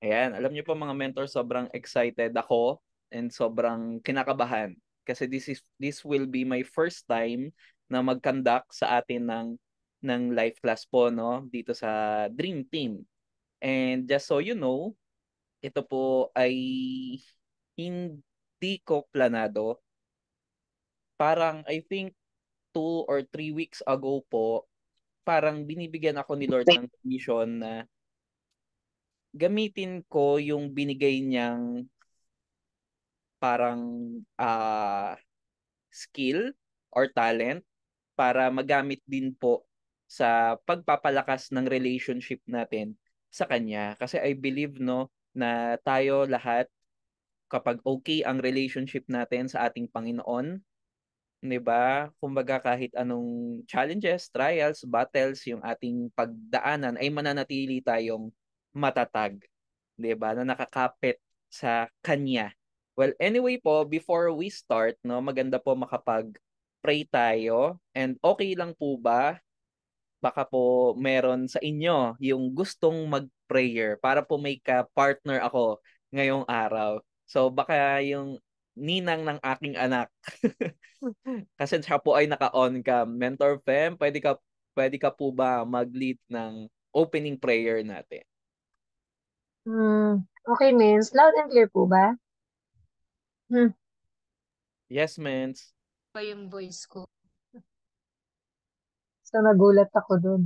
Ayan, alam niyo po mga mentor, sobrang excited ako and sobrang kinakabahan kasi this is this will be my first time na mag-conduct sa atin ng ng life class po no dito sa Dream Team. And just so you know, ito po ay hindi ko planado. Parang I think two or three weeks ago po, parang binibigyan ako ni Lord ng mission na gamitin ko yung binigay niyang parang uh, skill or talent para magamit din po sa pagpapalakas ng relationship natin sa kanya kasi I believe no na tayo lahat kapag okay ang relationship natin sa ating Panginoon 'di ba kumbaga kahit anong challenges trials battles yung ating pagdaanan ay mananatili tayong matatag, 'di ba? Na nakakapit sa kanya. Well, anyway po, before we start, no, maganda po makapag pray tayo and okay lang po ba baka po meron sa inyo yung gustong mag-prayer para po may ka-partner ako ngayong araw. So baka yung ninang ng aking anak. Kasi siya po ay naka-on cam. Mentor Fem, pwede ka, pwede ka po ba mag-lead ng opening prayer natin? Hmm, Okay, Mins, loud and clear po ba? Hmm. Yes, Mins. Ba yung voice ko? So, nagulat ako dun.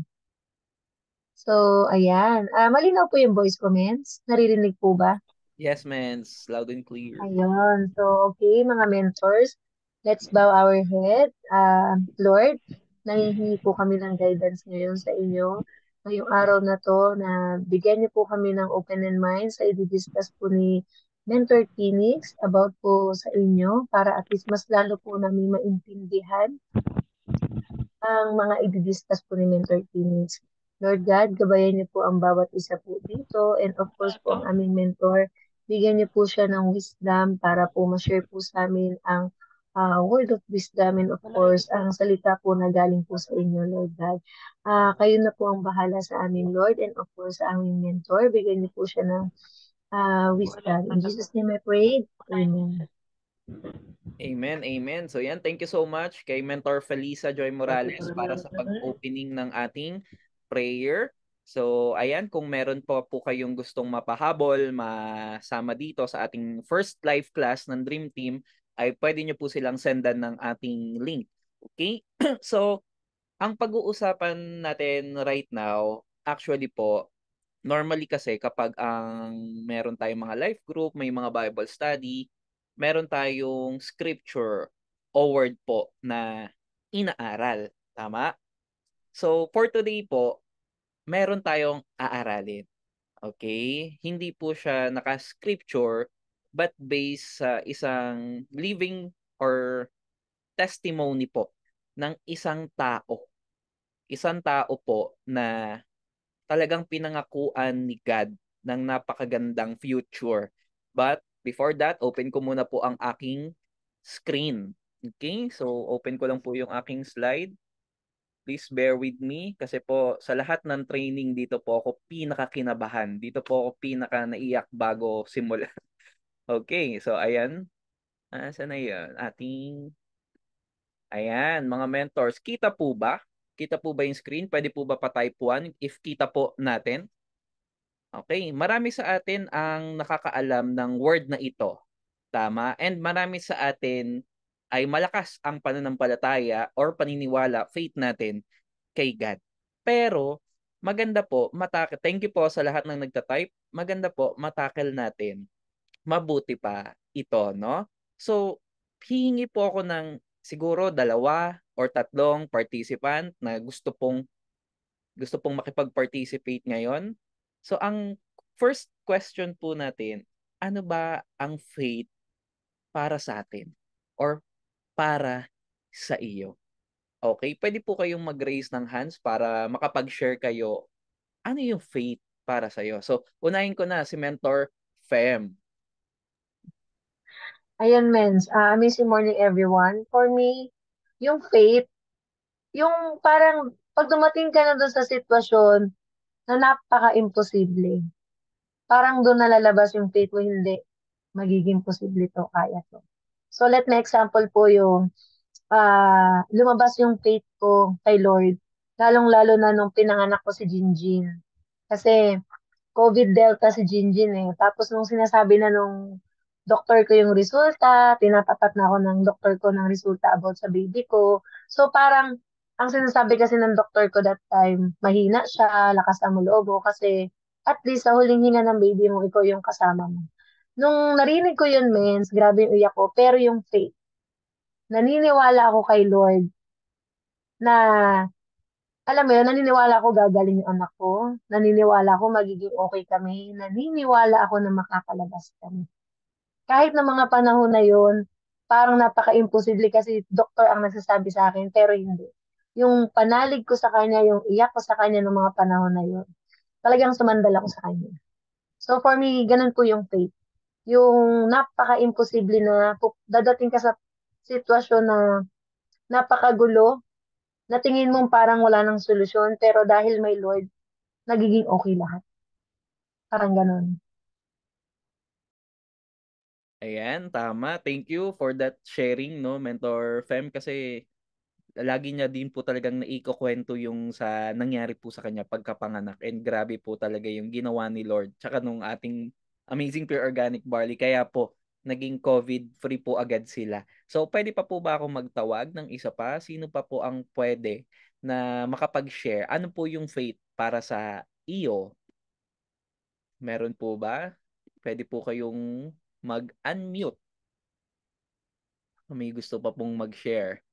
So, ayan, ah, malinaw po yung voice ko, Mins? Naririnig po ba? Yes, Mins, loud and clear. Ayun, so okay, mga mentors, let's bow our head. Uh, Lord, nanghihingi po kami ng guidance ngayon sa inyo ngayong araw na to na bigyan niyo po kami ng open and mind sa i-discuss po ni Mentor Phoenix about po sa inyo para at least mas lalo po namin maintindihan ang mga i-discuss po ni Mentor Phoenix. Lord God, gabayan niyo po ang bawat isa po dito and of course po ang aming mentor. Bigyan niyo po siya ng wisdom para po ma-share po sa amin ang uh, ah, word of wisdom and of course, ang salita po na galing po sa inyo, Lord God. Uh, kayo na po ang bahala sa amin, Lord, and of course, sa aming mentor. Bigyan niyo po siya ng uh, wisdom. In Jesus' name I pray. Amen. Amen, amen. So yan, thank you so much kay Mentor Felisa Joy Morales para sa pag-opening ng ating prayer. So, ayan, kung meron po po kayong gustong mapahabol, masama dito sa ating first live class ng Dream Team, ay pwede nyo po silang sendan ng ating link. Okay? so, ang pag-uusapan natin right now, actually po, normally kasi kapag ang meron tayong mga life group, may mga Bible study, meron tayong scripture o word po na inaaral. Tama? So, for today po, meron tayong aaralin. Okay? Hindi po siya naka-scripture, but based sa isang living or testimony po ng isang tao. Isang tao po na talagang pinangakuan ni God ng napakagandang future. But before that, open ko muna po ang aking screen. Okay, so open ko lang po yung aking slide. Please bear with me kasi po sa lahat ng training dito po ako pinakakinabahan. Dito po ako pinaka naiyak bago simula. Okay, so ayan. Ah, saan na yun? Ating, ayan, mga mentors. Kita po ba? Kita po ba yung screen? Pwede po ba pa-type 1 if kita po natin? Okay, marami sa atin ang nakakaalam ng word na ito. Tama? And marami sa atin ay malakas ang pananampalataya or paniniwala, faith natin kay God. Pero maganda po, matake. Thank you po sa lahat ng nagta-type. Maganda po, matakel natin mabuti pa ito, no? So, hihingi po ako ng siguro dalawa or tatlong participant na gusto pong gusto pong makipag-participate ngayon. So, ang first question po natin, ano ba ang faith para sa atin or para sa iyo? Okay, pwede po kayong mag-raise ng hands para makapag-share kayo ano yung faith para sa iyo. So, unahin ko na si Mentor Fem. Ayan, mens. Uh, amazing morning, everyone. For me, yung faith, yung parang pag dumating ka na doon sa sitwasyon na napaka-imposible, parang doon nalalabas yung faith mo, hindi, magiging posible to, kaya to. So, let me example po yung uh, lumabas yung faith ko kay Lord, lalong-lalo na nung pinanganak ko si Jinjin. Kasi, COVID Delta si Jinjin eh. Tapos nung sinasabi na nung doktor ko yung resulta, tinatapat na ako ng doktor ko ng resulta about sa baby ko. So parang, ang sinasabi kasi ng doktor ko that time, mahina siya, lakas ang loob ko kasi at least sa huling hinga ng baby mo, ikaw yung kasama mo. Nung narinig ko yun, mens, grabe yung iyak ko, pero yung faith. Naniniwala ako kay Lord na, alam mo yun, naniniwala ako gagaling yung anak ko. Naniniwala ako magiging okay kami. Naniniwala ako na makakalabas kami kahit na mga panahon na yon parang napaka-imposible kasi doktor ang nagsasabi sa akin, pero hindi. Yung panalig ko sa kanya, yung iyak ko sa kanya ng mga panahon na yon talagang sumandal ako sa kanya. So for me, ganun po yung faith. Yung napaka-imposible na dadating ka sa sitwasyon na napakagulo, na tingin mong parang wala ng solusyon, pero dahil may Lord, nagiging okay lahat. Parang ganun. Ayan, tama. Thank you for that sharing, no, Mentor Fem. Kasi lagi niya din po talagang naikukwento yung sa nangyari po sa kanya pagkapanganak. And grabe po talaga yung ginawa ni Lord. Tsaka nung ating Amazing Pure Organic Barley. Kaya po, naging COVID-free po agad sila. So, pwede pa po ba akong magtawag ng isa pa? Sino pa po ang pwede na makapag-share? Ano po yung faith para sa iyo? Meron po ba? Pwede po kayong mag-unmute. May gusto pa pong mag-share.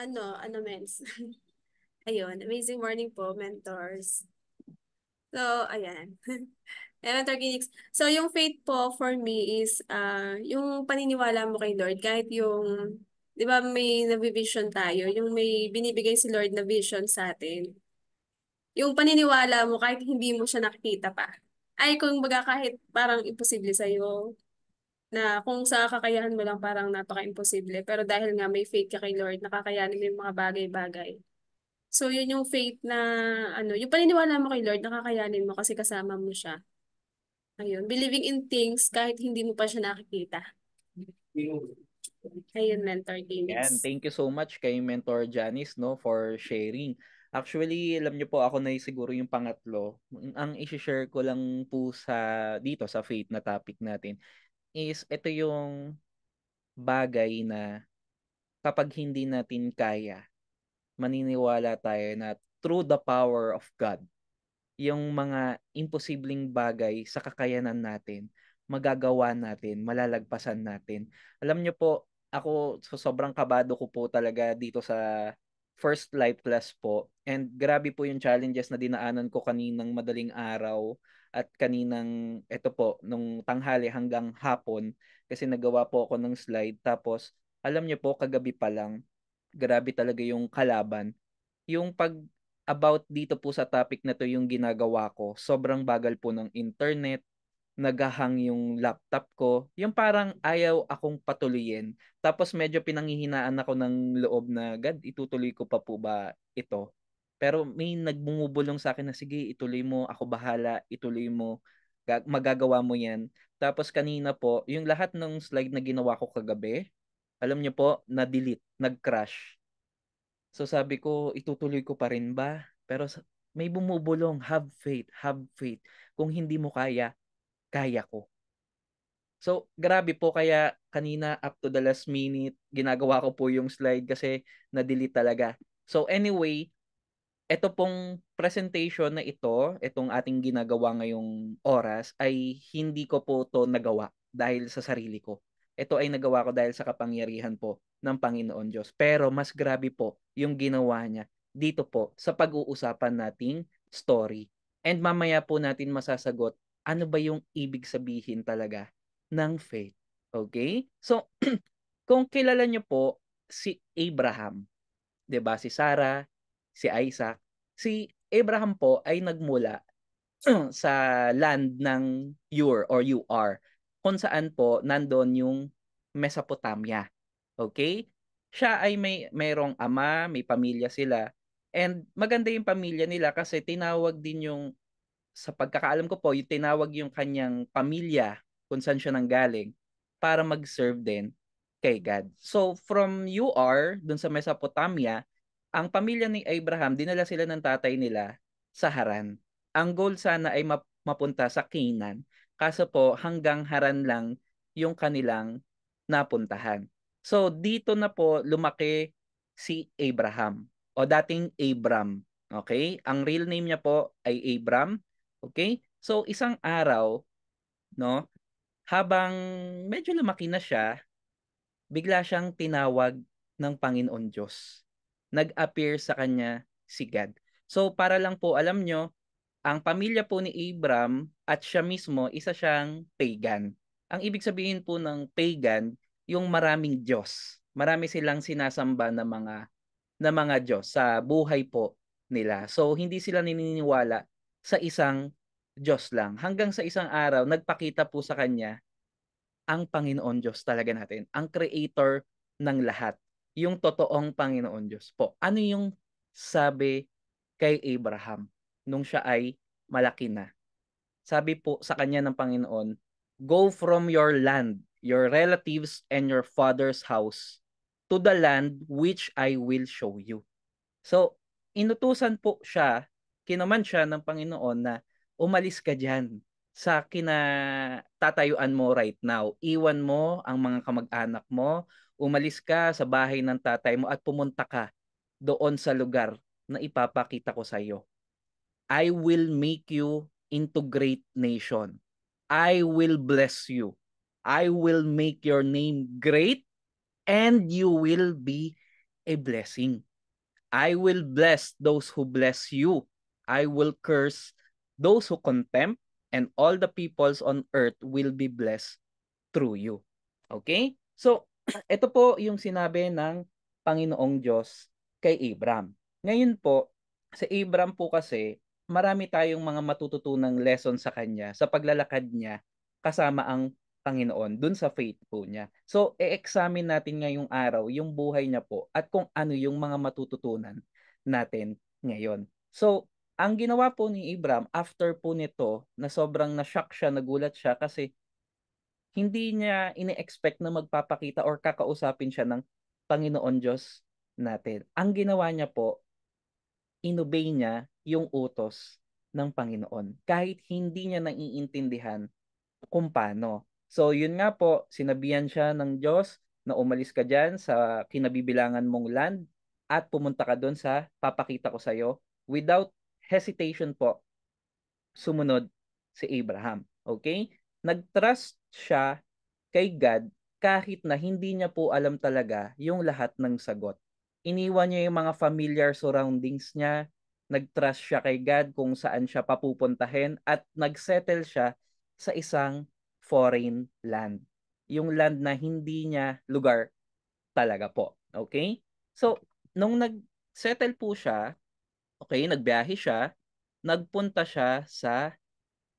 Ano, ano mens? ayun, amazing morning po, mentors. So, ayan. Mentor Kinix. So, yung faith po for me is uh, yung paniniwala mo kay Lord. Kahit yung, di ba may na-vision tayo, yung may binibigay si Lord na vision sa atin. Yung paniniwala mo kahit hindi mo siya nakikita pa ay kung baga kahit parang imposible sa iyo na kung sa kakayahan mo lang parang napaka-imposible. Pero dahil nga may faith ka kay Lord, nakakayanin mo yung mga bagay-bagay. So, yun yung faith na, ano, yung paniniwala mo kay Lord, nakakayanin mo kasi kasama mo siya. Ayun, believing in things kahit hindi mo pa siya nakikita. Ayun, Mentor Dennis. Yan, thank you so much kay Mentor Janice no, for sharing. Actually, alam niyo po ako na siguro yung pangatlo. Mm, ang i-share ko lang po sa dito sa faith na topic natin is ito yung bagay na kapag hindi natin kaya, maniniwala tayo na through the power of God, yung mga imposibleng bagay sa kakayanan natin, magagawa natin, malalagpasan natin. Alam niyo po, ako so sobrang kabado ko po talaga dito sa first live class po. And grabe po yung challenges na dinaanan ko kaninang madaling araw at kaninang eto po nung tanghali hanggang hapon kasi nagawa po ako ng slide tapos alam niyo po kagabi pa lang grabe talaga yung kalaban. Yung pag about dito po sa topic na to yung ginagawa ko, sobrang bagal po ng internet, nagahang yung laptop ko. Yung parang ayaw akong patuloyin. Tapos medyo pinanghihinaan ako ng loob na, God, itutuloy ko pa po ba ito? Pero may nagbumubulong sa akin na, sige, ituloy mo, ako bahala, ituloy mo, magagawa mo yan. Tapos kanina po, yung lahat ng slide na ginawa ko kagabi, alam niyo po, na-delete, nag-crash. So sabi ko, itutuloy ko pa rin ba? Pero may bumubulong, have faith, have faith. Kung hindi mo kaya, kaya ko. So, grabe po kaya kanina up to the last minute, ginagawa ko po yung slide kasi na-delete talaga. So, anyway, ito pong presentation na ito, itong ating ginagawa ngayong oras, ay hindi ko po to nagawa dahil sa sarili ko. Ito ay nagawa ko dahil sa kapangyarihan po ng Panginoon Diyos. Pero mas grabe po yung ginawa niya dito po sa pag-uusapan nating story. And mamaya po natin masasagot ano ba yung ibig sabihin talaga ng faith. Okay? So, kung kilala nyo po si Abraham, 'di ba? Si Sarah, si Isaac. Si Abraham po ay nagmula sa land ng Ur or UR kung saan po nandoon yung Mesopotamia. Okay? Siya ay may merong ama, may pamilya sila. And maganda yung pamilya nila kasi tinawag din yung sa pagkakaalam ko po, yung tinawag yung kanyang pamilya kung saan siya nanggaling para mag-serve din kay God. So from UR, dun sa Mesopotamia, ang pamilya ni Abraham, dinala sila ng tatay nila sa Haran. Ang goal sana ay map- mapunta sa Canaan. Kaso po, hanggang Haran lang yung kanilang napuntahan. So dito na po lumaki si Abraham o dating Abram. Okay? Ang real name niya po ay Abram Okay? So isang araw, no, habang medyo lumaki na siya, bigla siyang tinawag ng Panginoon Diyos. Nag-appear sa kanya si God. So para lang po alam nyo, ang pamilya po ni Abram at siya mismo, isa siyang pagan. Ang ibig sabihin po ng pagan, yung maraming Diyos. Marami silang sinasamba na mga na mga Diyos sa buhay po nila. So hindi sila naniniwala sa isang Diyos lang. Hanggang sa isang araw, nagpakita po sa kanya ang Panginoon Diyos talaga natin, ang creator ng lahat, yung totoong Panginoon Diyos po. Ano yung sabi kay Abraham nung siya ay malaki na? Sabi po sa kanya ng Panginoon, Go from your land, your relatives, and your father's house to the land which I will show you. So, inutusan po siya kinuman siya ng Panginoon na umalis ka diyan sa kinatatayuan mo right now. Iwan mo ang mga kamag-anak mo, umalis ka sa bahay ng tatay mo at pumunta ka doon sa lugar na ipapakita ko sa iyo. I will make you into great nation. I will bless you. I will make your name great and you will be a blessing. I will bless those who bless you I will curse those who contempt and all the peoples on earth will be blessed through you. Okay? So, ito po yung sinabi ng Panginoong Diyos kay Abram. Ngayon po, sa Abram po kasi, marami tayong mga matututunang lesson sa kanya sa paglalakad niya kasama ang Panginoon dun sa faith po niya. So, e-examine natin ngayong araw yung buhay niya po at kung ano yung mga matututunan natin ngayon. So, ang ginawa po ni Ibram after po nito na sobrang na-shock siya, nagulat siya kasi hindi niya ini-expect na magpapakita or kakausapin siya ng Panginoon Diyos natin. Ang ginawa niya po, inobey niya yung utos ng Panginoon kahit hindi niya naiintindihan kung paano. So yun nga po, sinabihan siya ng Diyos na umalis ka dyan sa kinabibilangan mong land at pumunta ka doon sa papakita ko sa iyo without hesitation po, sumunod si Abraham. Okay? Nagtrust siya kay God kahit na hindi niya po alam talaga yung lahat ng sagot. Iniwan niya yung mga familiar surroundings niya, nagtrust siya kay God kung saan siya papupuntahin at nagsettle siya sa isang foreign land. Yung land na hindi niya lugar talaga po. Okay? So, nung nagsettle po siya, Okay, nagbiyahe siya, nagpunta siya sa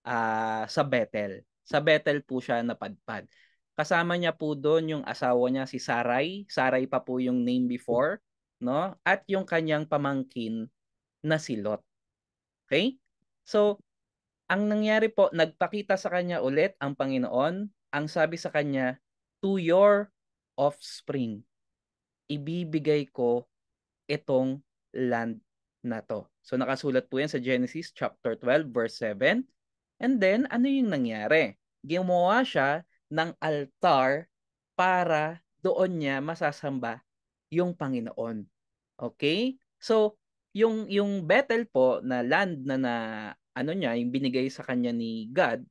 uh, sa Bethel. Sa Bethel po siya napadpad. Kasama niya po doon yung asawa niya si Saray. Saray pa po yung name before, no? At yung kanyang pamangkin na si Lot. Okay? So, ang nangyari po, nagpakita sa kanya ulit ang Panginoon. Ang sabi sa kanya, to your offspring, ibibigay ko itong land na to. So nakasulat po yan sa Genesis chapter 12 verse 7. And then ano yung nangyari? Gumawa siya ng altar para doon niya masasamba yung Panginoon. Okay? So yung yung Bethel po na land na na ano niya yung binigay sa kanya ni God.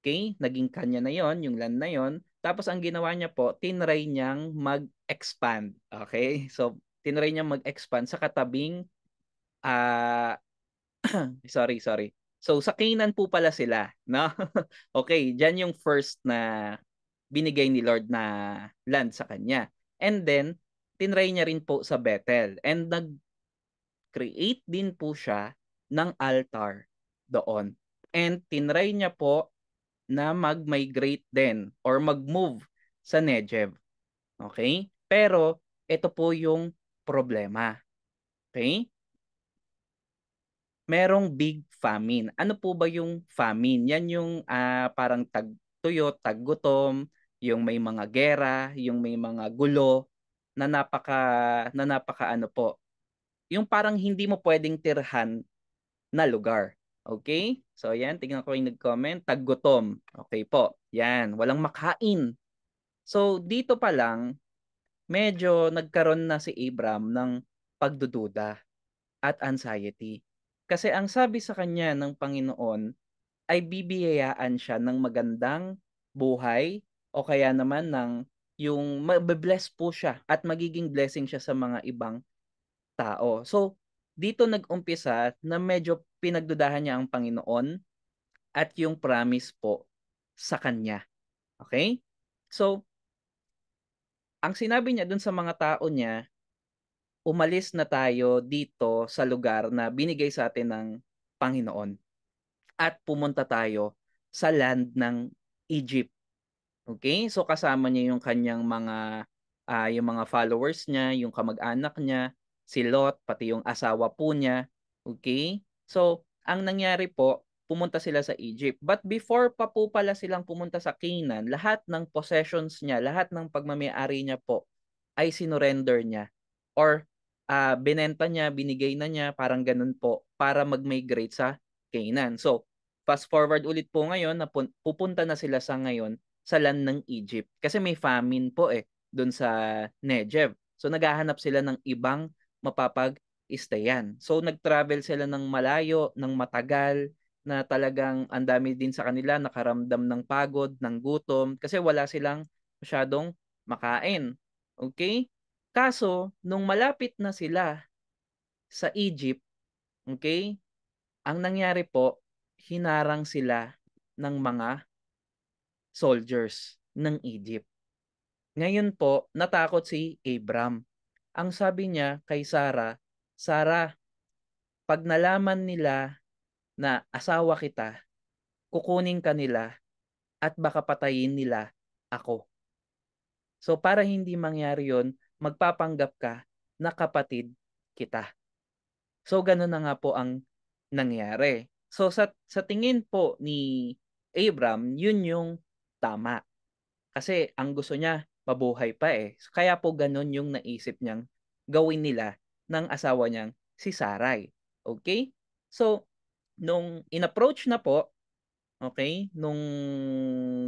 Okay? Naging kanya na yon, yung land na yon. Tapos ang ginawa niya po, tinray niyang mag-expand. Okay? So tinray niyang mag-expand sa katabing ah uh, sorry, sorry. So sa Canaan po pala sila, no? okay, diyan yung first na binigay ni Lord na land sa kanya. And then tinray niya rin po sa Bethel and nag-create din po siya ng altar doon. And tinray niya po na mag-migrate din or mag-move sa Negev. Okay? Pero ito po yung problema. Okay? merong big famine. Ano po ba yung famine? Yan yung uh, parang tagtuyo, taggutom, yung may mga gera, yung may mga gulo na napaka na napaka ano po. Yung parang hindi mo pwedeng tirhan na lugar. Okay? So yan, tingnan ko yung nag-comment. Taggutom. Okay po. Yan, walang makain. So dito pa lang, medyo nagkaroon na si Abram ng pagdududa at anxiety. Kasi ang sabi sa kanya ng Panginoon ay bibiyayaan siya ng magandang buhay o kaya naman ng yung mabe po siya at magiging blessing siya sa mga ibang tao. So, dito nag-umpisa na medyo pinagdudahan niya ang Panginoon at yung promise po sa kanya. Okay? So, ang sinabi niya dun sa mga tao niya umalis na tayo dito sa lugar na binigay sa atin ng Panginoon at pumunta tayo sa land ng Egypt. Okay? So kasama niya yung kanyang mga uh, yung mga followers niya, yung kamag-anak niya, si Lot, pati yung asawa po niya. Okay? So, ang nangyari po, pumunta sila sa Egypt. But before pa po pala silang pumunta sa Canaan, lahat ng possessions niya, lahat ng pagmamay-ari niya po ay sinurrender niya or uh, binenta niya, binigay na niya, parang ganun po, para mag-migrate sa Canaan. So, fast forward ulit po ngayon, na pupunta na sila sa ngayon sa land ng Egypt. Kasi may famine po eh, doon sa Negev. So, naghahanap sila ng ibang mapapag-istayan. So, nag-travel sila ng malayo, ng matagal, na talagang ang dami din sa kanila nakaramdam ng pagod, ng gutom, kasi wala silang masyadong makain. Okay? Kaso, nung malapit na sila sa Egypt, okay, ang nangyari po, hinarang sila ng mga soldiers ng Egypt. Ngayon po, natakot si Abram. Ang sabi niya kay Sarah, Sarah, pag nalaman nila na asawa kita, kukunin ka nila at baka patayin nila ako. So para hindi mangyari yon, magpapanggap ka na kapatid kita. So ganun na nga po ang nangyari. So sa, sa tingin po ni Abram, yun yung tama. Kasi ang gusto niya, mabuhay pa eh. So, kaya po ganoon yung naisip niyang gawin nila ng asawa niyang si Saray. Okay? So, nung inapproach na po, okay, nung,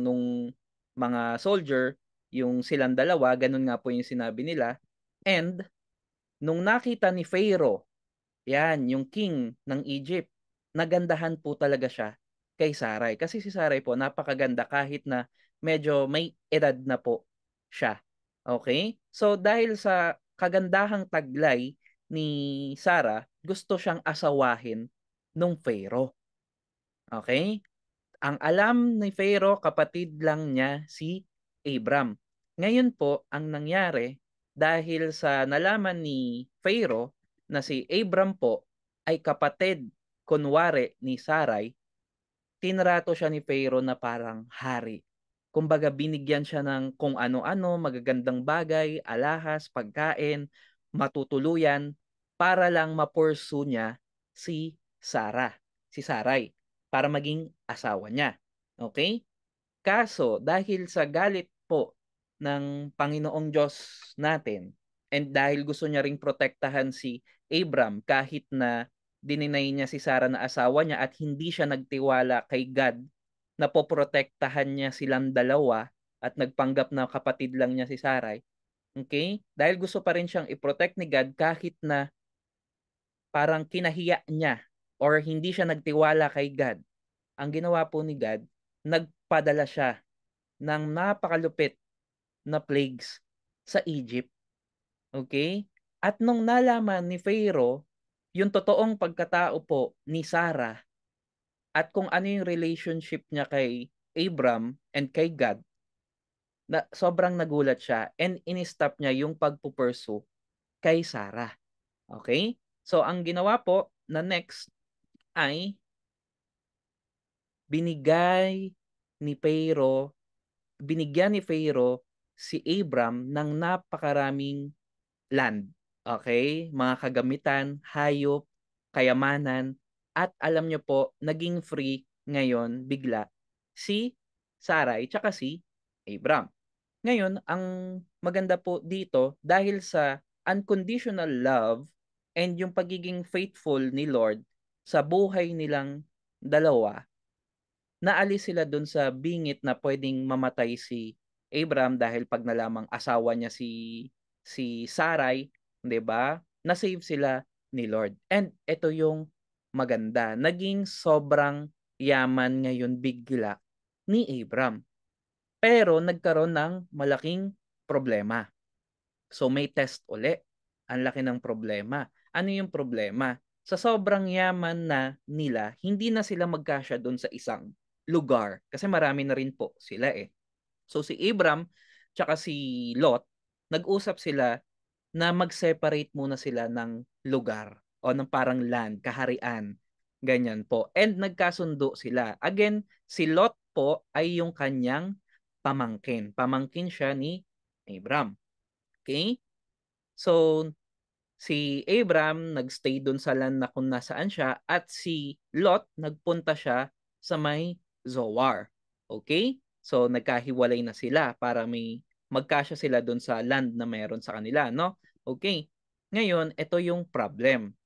nung mga soldier, yung silang dalawa, ganun nga po yung sinabi nila. And nung nakita ni Pharaoh, yan, yung king ng Egypt, nagandahan po talaga siya kay Saray. Kasi si Saray po, napakaganda kahit na medyo may edad na po siya. Okay? So dahil sa kagandahang taglay ni Sarah, gusto siyang asawahin nung Pharaoh. Okay? Ang alam ni Pharaoh, kapatid lang niya si Abram. Ngayon po, ang nangyari dahil sa nalaman ni Pharaoh na si Abram po ay kapatid kunwari ni Sarai, tinrato siya ni Pharaoh na parang hari. Kumbaga binigyan siya ng kung ano-ano, magagandang bagay, alahas, pagkain, matutuluyan para lang mapursu niya si Sarah, si Sarai, para maging asawa niya. Okay? Kaso dahil sa galit po ng Panginoong Diyos natin and dahil gusto niya ring protektahan si Abram kahit na dininay niya si Sarah na asawa niya at hindi siya nagtiwala kay God na poprotektahan niya silang dalawa at nagpanggap na kapatid lang niya si Sarai. Okay? Dahil gusto pa rin siyang iprotect ni God kahit na parang kinahiya niya or hindi siya nagtiwala kay God. Ang ginawa po ni God, nagpadala siya ng napakalupit na plagues sa Egypt. Okay? At nung nalaman ni Pharaoh yung totoong pagkatao po ni Sarah at kung ano yung relationship niya kay Abram and kay God, na sobrang nagulat siya and in-stop niya yung pagpupursu kay Sarah. Okay? So ang ginawa po na next ay binigay ni Pharaoh binigyan ni Pharaoh si Abram ng napakaraming land. Okay? Mga kagamitan, hayop, kayamanan, at alam nyo po, naging free ngayon bigla si Sarai tsaka si Abram. Ngayon, ang maganda po dito dahil sa unconditional love and yung pagiging faithful ni Lord sa buhay nilang dalawa, naalis sila dun sa bingit na pwedeng mamatay si Abraham dahil pag nalamang asawa niya si si Sarai, 'di ba? Na-save sila ni Lord. And ito yung maganda. Naging sobrang yaman ngayon bigla ni Abram. Pero nagkaroon ng malaking problema. So may test uli. Ang laki ng problema. Ano yung problema? Sa sobrang yaman na nila, hindi na sila magkasya doon sa isang lugar. Kasi marami na rin po sila eh. So si Abram tsaka si Lot, nag-usap sila na mag-separate muna sila ng lugar o ng parang land, kaharian. Ganyan po. And nagkasundo sila. Again, si Lot po ay yung kanyang pamangkin. Pamangkin siya ni Abram. Okay? So, si Abram nagstay doon sa land na kung nasaan siya at si Lot nagpunta siya sa may Zoar. Okay? So nagkahiwalay na sila para may magkasya sila doon sa land na meron sa kanila, no? Okay. Ngayon, ito yung problem.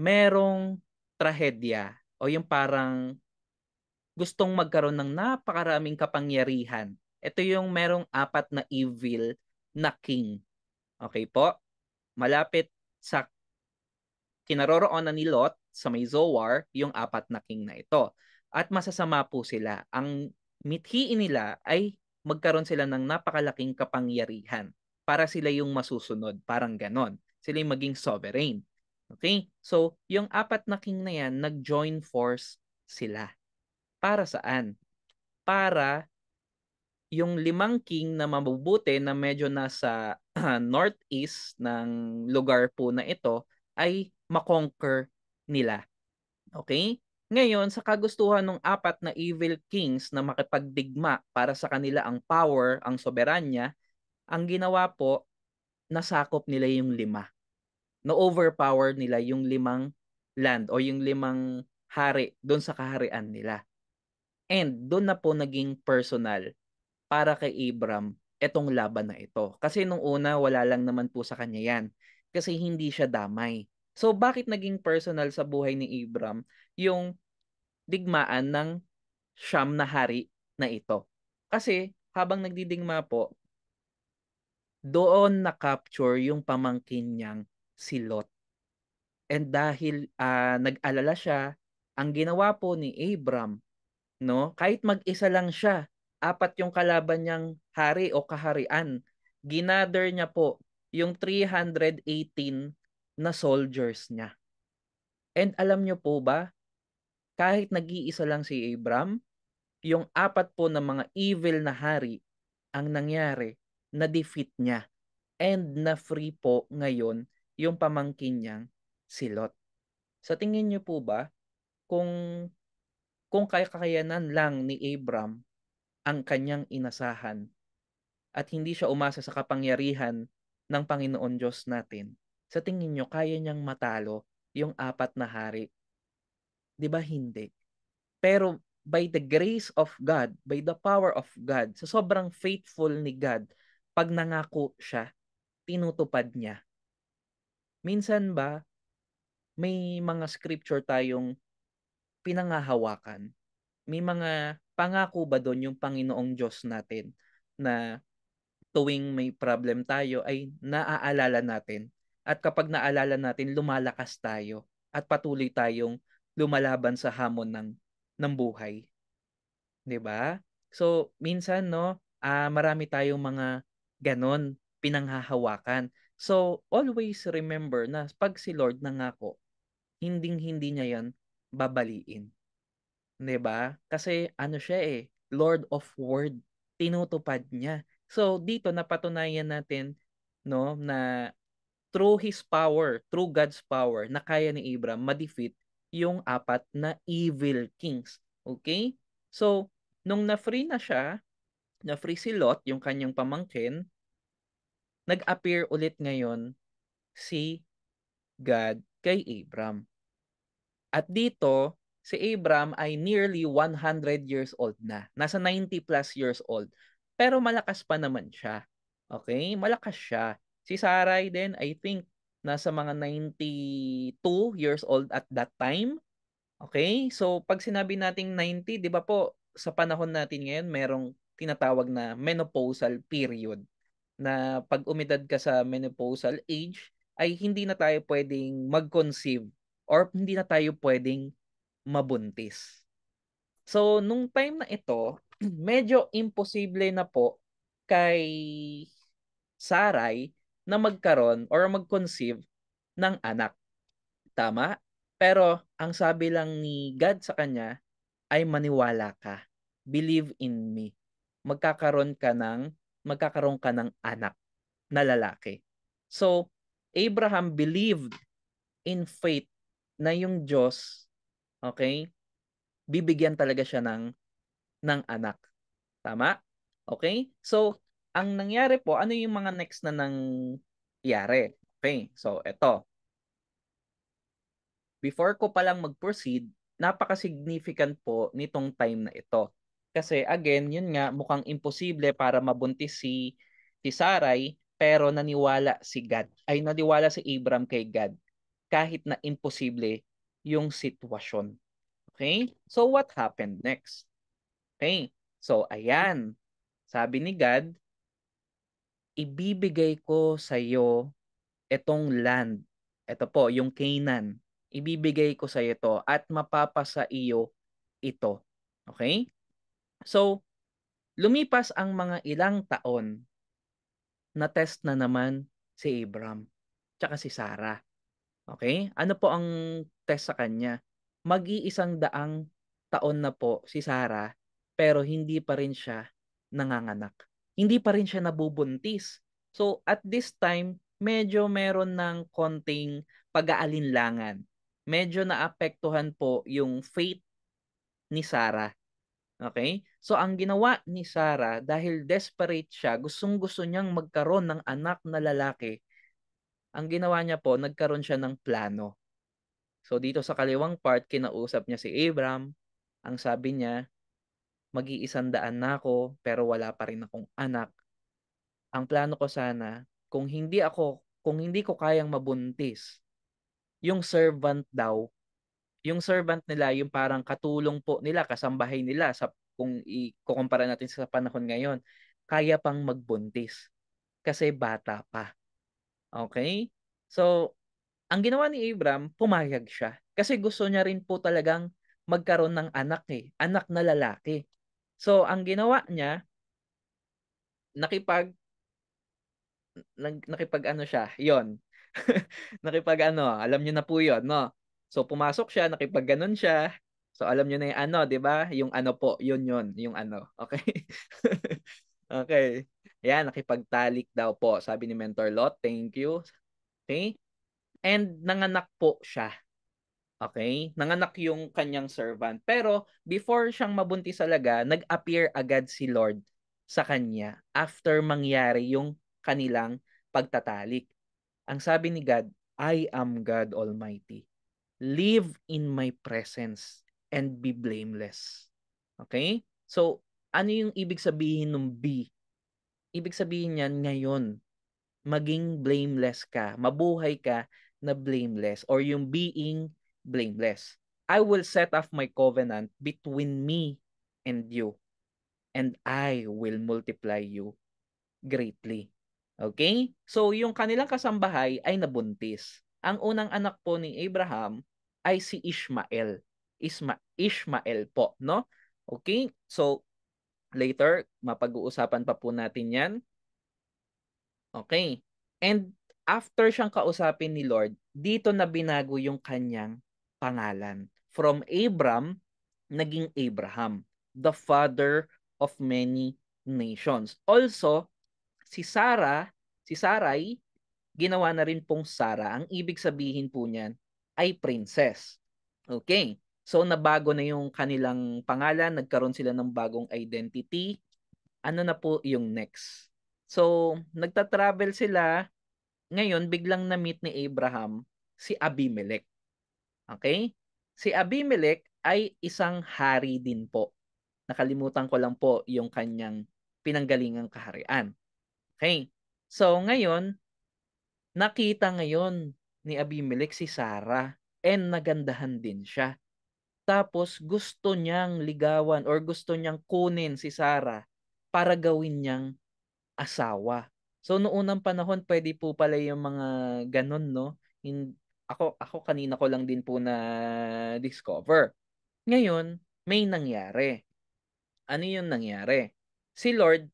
Merong trahedya o yung parang gustong magkaroon ng napakaraming kapangyarihan. Ito yung merong apat na evil na king. Okay po? Malapit sa kinaroroonan ni Lot sa may Zoar yung apat na king na ito. At masasama po sila. Ang mithiin nila ay magkaroon sila ng napakalaking kapangyarihan para sila yung masusunod, parang ganon. Sila yung maging sovereign. Okay? So, yung apat na king na yan, nag-join force sila. Para saan? Para yung limang king na mabubuti na medyo nasa uh, northeast ng lugar po na ito ay makonquer nila. Okay? Ngayon, sa kagustuhan ng apat na evil kings na makipagdigma para sa kanila ang power, ang soberanya, ang ginawa po, nasakop nila yung lima. Na-overpower nila yung limang land o yung limang hari doon sa kaharian nila. And doon na po naging personal para kay Abram itong laban na ito. Kasi nung una, wala lang naman po sa kanya yan. Kasi hindi siya damay. So bakit naging personal sa buhay ni Abram yung digmaan ng siyam na hari na ito? Kasi habang nagdidigma po, doon na-capture yung pamangkin niyang si Lot. And dahil uh, nag-alala siya, ang ginawa po ni Abram, no, kahit mag-isa lang siya, apat yung kalaban niyang hari o kaharian, ginather niya po yung 318 na soldiers niya. And alam niyo po ba, kahit nag-iisa lang si Abram, yung apat po ng mga evil na hari ang nangyari na defeat niya and na free po ngayon yung pamangkin niyang si Lot. Sa tingin niyo po ba kung kung kakayanan lang ni Abram ang kanyang inasahan at hindi siya umasa sa kapangyarihan ng Panginoon Diyos natin, sa tingin nyo, kaya niyang matalo yung apat na hari? Di ba hindi? Pero by the grace of God, by the power of God, sa sobrang faithful ni God, pag nangako siya, tinutupad niya. Minsan ba, may mga scripture tayong pinangahawakan? May mga pangako ba doon yung Panginoong Diyos natin na tuwing may problem tayo ay naaalala natin at kapag naalala natin, lumalakas tayo at patuloy tayong lumalaban sa hamon ng ng buhay. 'Di ba? So minsan no, uh, marami tayong mga ganon pinanghahawakan. So always remember na pag si Lord nangako, hinding hindi niya 'yan babaliin. 'Di ba? Kasi ano siya eh, Lord of word, tinutupad niya. So dito napatunayan natin no na through His power, through God's power, na kaya ni Abraham ma-defeat yung apat na evil kings. Okay? So, nung na-free na siya, na-free si Lot, yung kanyang pamangkin, nag-appear ulit ngayon si God kay Abram. At dito, si Abram ay nearly 100 years old na. Nasa 90 plus years old. Pero malakas pa naman siya. Okay? Malakas siya. Si Saray then I think nasa mga 92 years old at that time. Okay? So pag sinabi nating 90, 'di ba po, sa panahon natin ngayon merong tinatawag na menopausal period na pag umidad ka sa menopausal age ay hindi na tayo pwedeng mag-conceive or hindi na tayo pwedeng mabuntis. So nung time na ito, medyo imposible na po kay Saray na magkaroon or mag-conceive ng anak. Tama? Pero ang sabi lang ni God sa kanya ay maniwala ka. Believe in me. Magkakaroon ka ng magkakaroon ka ng anak na lalaki. So, Abraham believed in faith na yung Diyos, okay, bibigyan talaga siya ng ng anak. Tama? Okay? So, ang nangyari po, ano yung mga next na nangyari? Okay, so eto. Before ko palang mag-proceed, napaka-significant po nitong time na ito. Kasi again, yun nga, mukhang imposible para mabuntis si, si Saray, pero naniwala si God. Ay, naniwala si Abram kay God. Kahit na imposible yung sitwasyon. Okay? So, what happened next? Okay? So, ayan. Sabi ni God, ibibigay ko sa iyo itong land. Ito po, yung Canaan. Ibibigay ko sa iyo ito at mapapasa iyo ito. Okay? So, lumipas ang mga ilang taon na test na naman si Abram tsaka si Sarah. Okay? Ano po ang test sa kanya? Mag-iisang daang taon na po si Sarah pero hindi pa rin siya nanganganak hindi pa rin siya nabubuntis. So at this time, medyo meron ng konting pag-aalinlangan. Medyo naapektuhan po yung faith ni Sarah. Okay? So ang ginawa ni Sarah dahil desperate siya, gustong-gusto niyang magkaroon ng anak na lalaki. Ang ginawa niya po, nagkaroon siya ng plano. So dito sa kaliwang part, kinausap niya si Abram. Ang sabi niya, mag-iisandaan na ako pero wala pa rin akong anak. Ang plano ko sana, kung hindi ako, kung hindi ko kayang mabuntis, yung servant daw, yung servant nila, yung parang katulong po nila, kasambahay nila sa kung ikukumpara natin sa panahon ngayon, kaya pang magbuntis kasi bata pa. Okay? So, ang ginawa ni Abram, pumayag siya kasi gusto niya rin po talagang magkaroon ng anak eh, anak na lalaki. So, ang ginawa niya, nakipag nag, nakipag ano siya, yon nakipag ano, alam niyo na po yon no? So, pumasok siya, nakipag ganun siya. So, alam niyo na yung ano, di ba? Yung ano po, yun yun, yung ano. Okay? okay. Yan, nakipagtalik daw po, sabi ni Mentor Lot. Thank you. Okay? And nanganak po siya. Okay? Nanganak yung kanyang servant. Pero before siyang mabuntis talaga, nag-appear agad si Lord sa kanya after mangyari yung kanilang pagtatalik. Ang sabi ni God, I am God Almighty. Live in my presence and be blameless. Okay? So, ano yung ibig sabihin ng be? Ibig sabihin niyan ngayon, maging blameless ka, mabuhay ka na blameless or yung being blameless. I will set up my covenant between me and you, and I will multiply you greatly. Okay? So, yung kanilang kasambahay ay nabuntis. Ang unang anak po ni Abraham ay si Ishmael. Isma Ishmael po, no? Okay? So, later, mapag-uusapan pa po natin yan. Okay. And after siyang kausapin ni Lord, dito na binago yung kanyang pangalan. From Abram, naging Abraham, the father of many nations. Also, si Sarah, si Sarai, ginawa na rin pong Sarah. Ang ibig sabihin po niyan ay princess. Okay. So nabago na yung kanilang pangalan, nagkaroon sila ng bagong identity. Ano na po yung next? So nagta-travel sila. Ngayon biglang na-meet ni Abraham si Abimelech. Okay? Si Abimelech ay isang hari din po. Nakalimutan ko lang po yung kanyang pinanggalingang kaharian. Okay? So ngayon, nakita ngayon ni Abimelech si Sarah and nagandahan din siya. Tapos gusto niyang ligawan or gusto niyang kunin si Sarah para gawin niyang asawa. So noong unang panahon, pwede po pala yung mga ganun, no? In, ako ako kanina ko lang din po na discover. Ngayon, may nangyari. Ano 'yung nangyari? Si Lord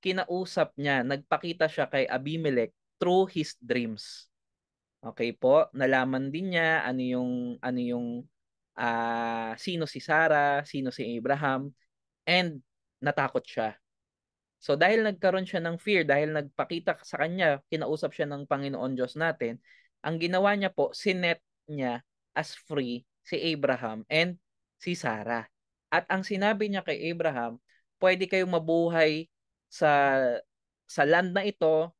kinausap niya, nagpakita siya kay Abimelech through his dreams. Okay po, nalaman din niya ano 'yung ano 'yung uh, sino si Sarah, sino si Abraham and natakot siya. So dahil nagkaroon siya ng fear, dahil nagpakita sa kanya, kinausap siya ng Panginoon Diyos natin, ang ginawa niya po, sinet niya as free si Abraham and si Sarah. At ang sinabi niya kay Abraham, pwede kayong mabuhay sa sa land na ito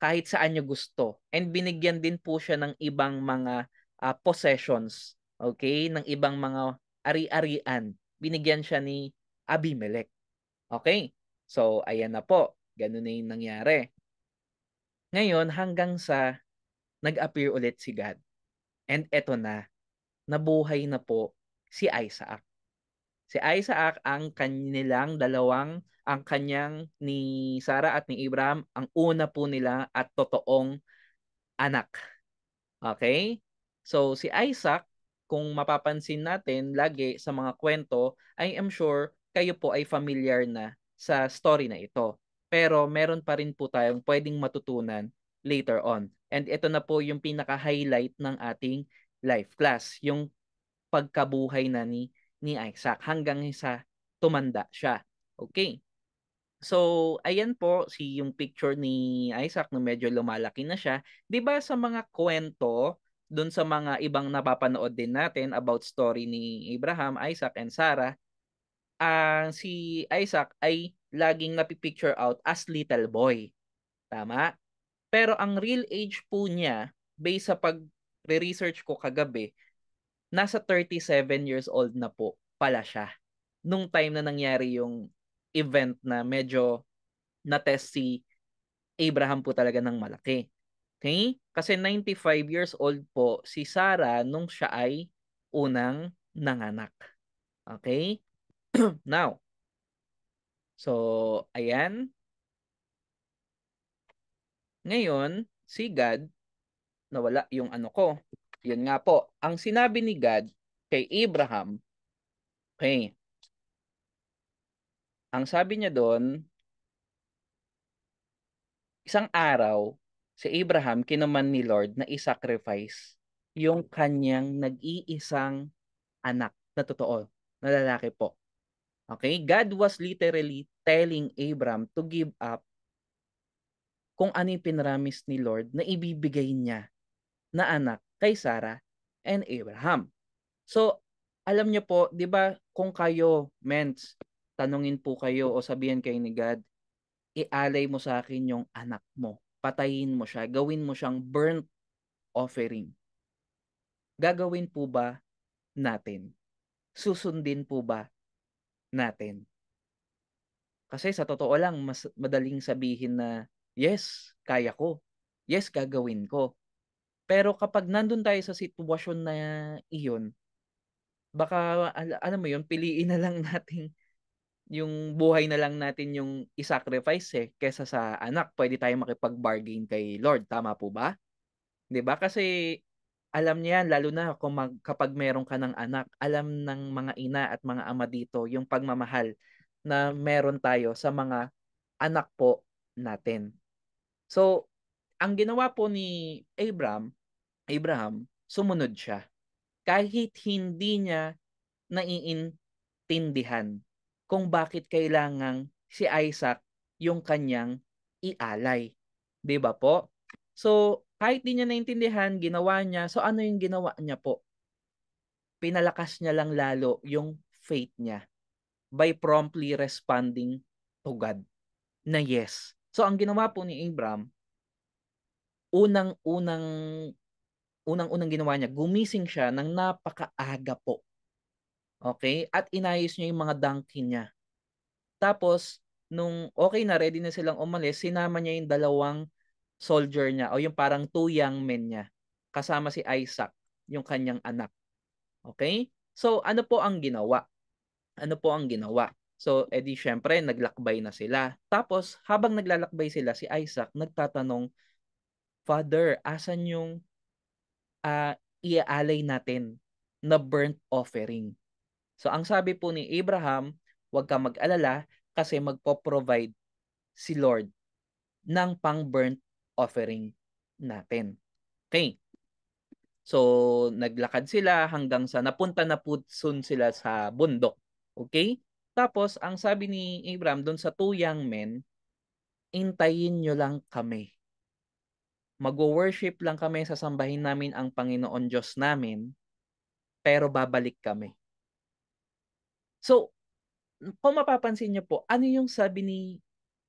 kahit saan niyo gusto. And binigyan din po siya ng ibang mga uh, possessions, okay? Ng ibang mga ari-arian. Binigyan siya ni Abimelech. Okay? So, ayan na po. Ganun na yung nangyari. Ngayon, hanggang sa nag-appear ulit si God. And eto na, nabuhay na po si Isaac. Si Isaac ang kanilang dalawang, ang kanyang ni Sarah at ni Abraham, ang una po nila at totoong anak. Okay? So si Isaac, kung mapapansin natin lagi sa mga kwento, I am sure kayo po ay familiar na sa story na ito. Pero meron pa rin po tayong pwedeng matutunan later on. And ito na po yung pinaka-highlight ng ating life class, yung pagkabuhay na ni, ni Isaac hanggang sa tumanda siya. Okay. So, ayan po si yung picture ni Isaac na medyo lumalaki na siya. 'Di ba sa mga kwento doon sa mga ibang napapanood din natin about story ni Abraham, Isaac and Sarah, uh, si Isaac ay laging napipicture out as little boy. Tama? Pero ang real age po niya, based sa pag-research ko kagabi, nasa 37 years old na po pala siya. Nung time na nangyari yung event na medyo na-test si Abraham po talaga ng malaki. Okay? Kasi 95 years old po si Sarah nung siya ay unang nanganak. Okay? Now, so, ayan. Ngayon, si God, nawala yung ano ko. Yun nga po, ang sinabi ni God kay Abraham, okay, ang sabi niya doon, isang araw, si Abraham kinuman ni Lord na isacrifice yung kanyang nag-iisang anak na totoo, na lalaki po. Okay? God was literally telling Abram to give up kung ano yung pinramis ni Lord na ibibigay niya na anak kay Sarah and Abraham. So, alam niyo po, 'di ba, kung kayo mens, tanungin po kayo o sabihan kayo ni God, ialay mo sa akin yung anak mo. Patayin mo siya, gawin mo siyang burnt offering. Gagawin po ba natin? Susundin po ba natin? Kasi sa totoo lang, mas madaling sabihin na yes, kaya ko. Yes, gagawin ko. Pero kapag nandun tayo sa sitwasyon na iyon, baka al- alam mo yun, piliin na lang natin yung buhay na lang natin yung isacrifice eh kesa sa anak. Pwede tayo makipag-bargain kay Lord, tama po ba? 'Di ba? Kasi alam niya yan, lalo na kung mag, kapag meron ka ng anak, alam ng mga ina at mga ama dito yung pagmamahal na meron tayo sa mga anak po natin. So, ang ginawa po ni Abraham, Abraham, sumunod siya. Kahit hindi niya naiintindihan kung bakit kailangang si Isaac yung kanyang ialay. 'Di ba po? So, kahit hindi niya naintindihan, ginawa niya. So, ano yung ginawa niya po? Pinalakas niya lang lalo yung faith niya by promptly responding to God na yes, So ang ginawa po ni Abram, unang-unang unang-unang ginawa niya, gumising siya ng napakaaga po. Okay? At inayos niya yung mga donkey niya. Tapos, nung okay na, ready na silang umalis, sinama niya yung dalawang soldier niya o yung parang two young men niya kasama si Isaac, yung kanyang anak. Okay? So, ano po ang ginawa? Ano po ang ginawa? So, edi eh, syempre, naglakbay na sila. Tapos, habang naglalakbay sila, si Isaac nagtatanong, Father, asan yung uh, iaalay natin na burnt offering? So, ang sabi po ni Abraham, huwag ka mag-alala kasi magpo-provide si Lord ng pang-burnt offering natin. Okay. So, naglakad sila hanggang sa napunta na po soon sila sa bundok. Okay? Tapos, ang sabi ni Abraham doon sa two young men, intayin nyo lang kami. Mag-worship lang kami, sasambahin namin ang Panginoon Diyos namin, pero babalik kami. So, kung mapapansin niyo po, ano yung sabi ni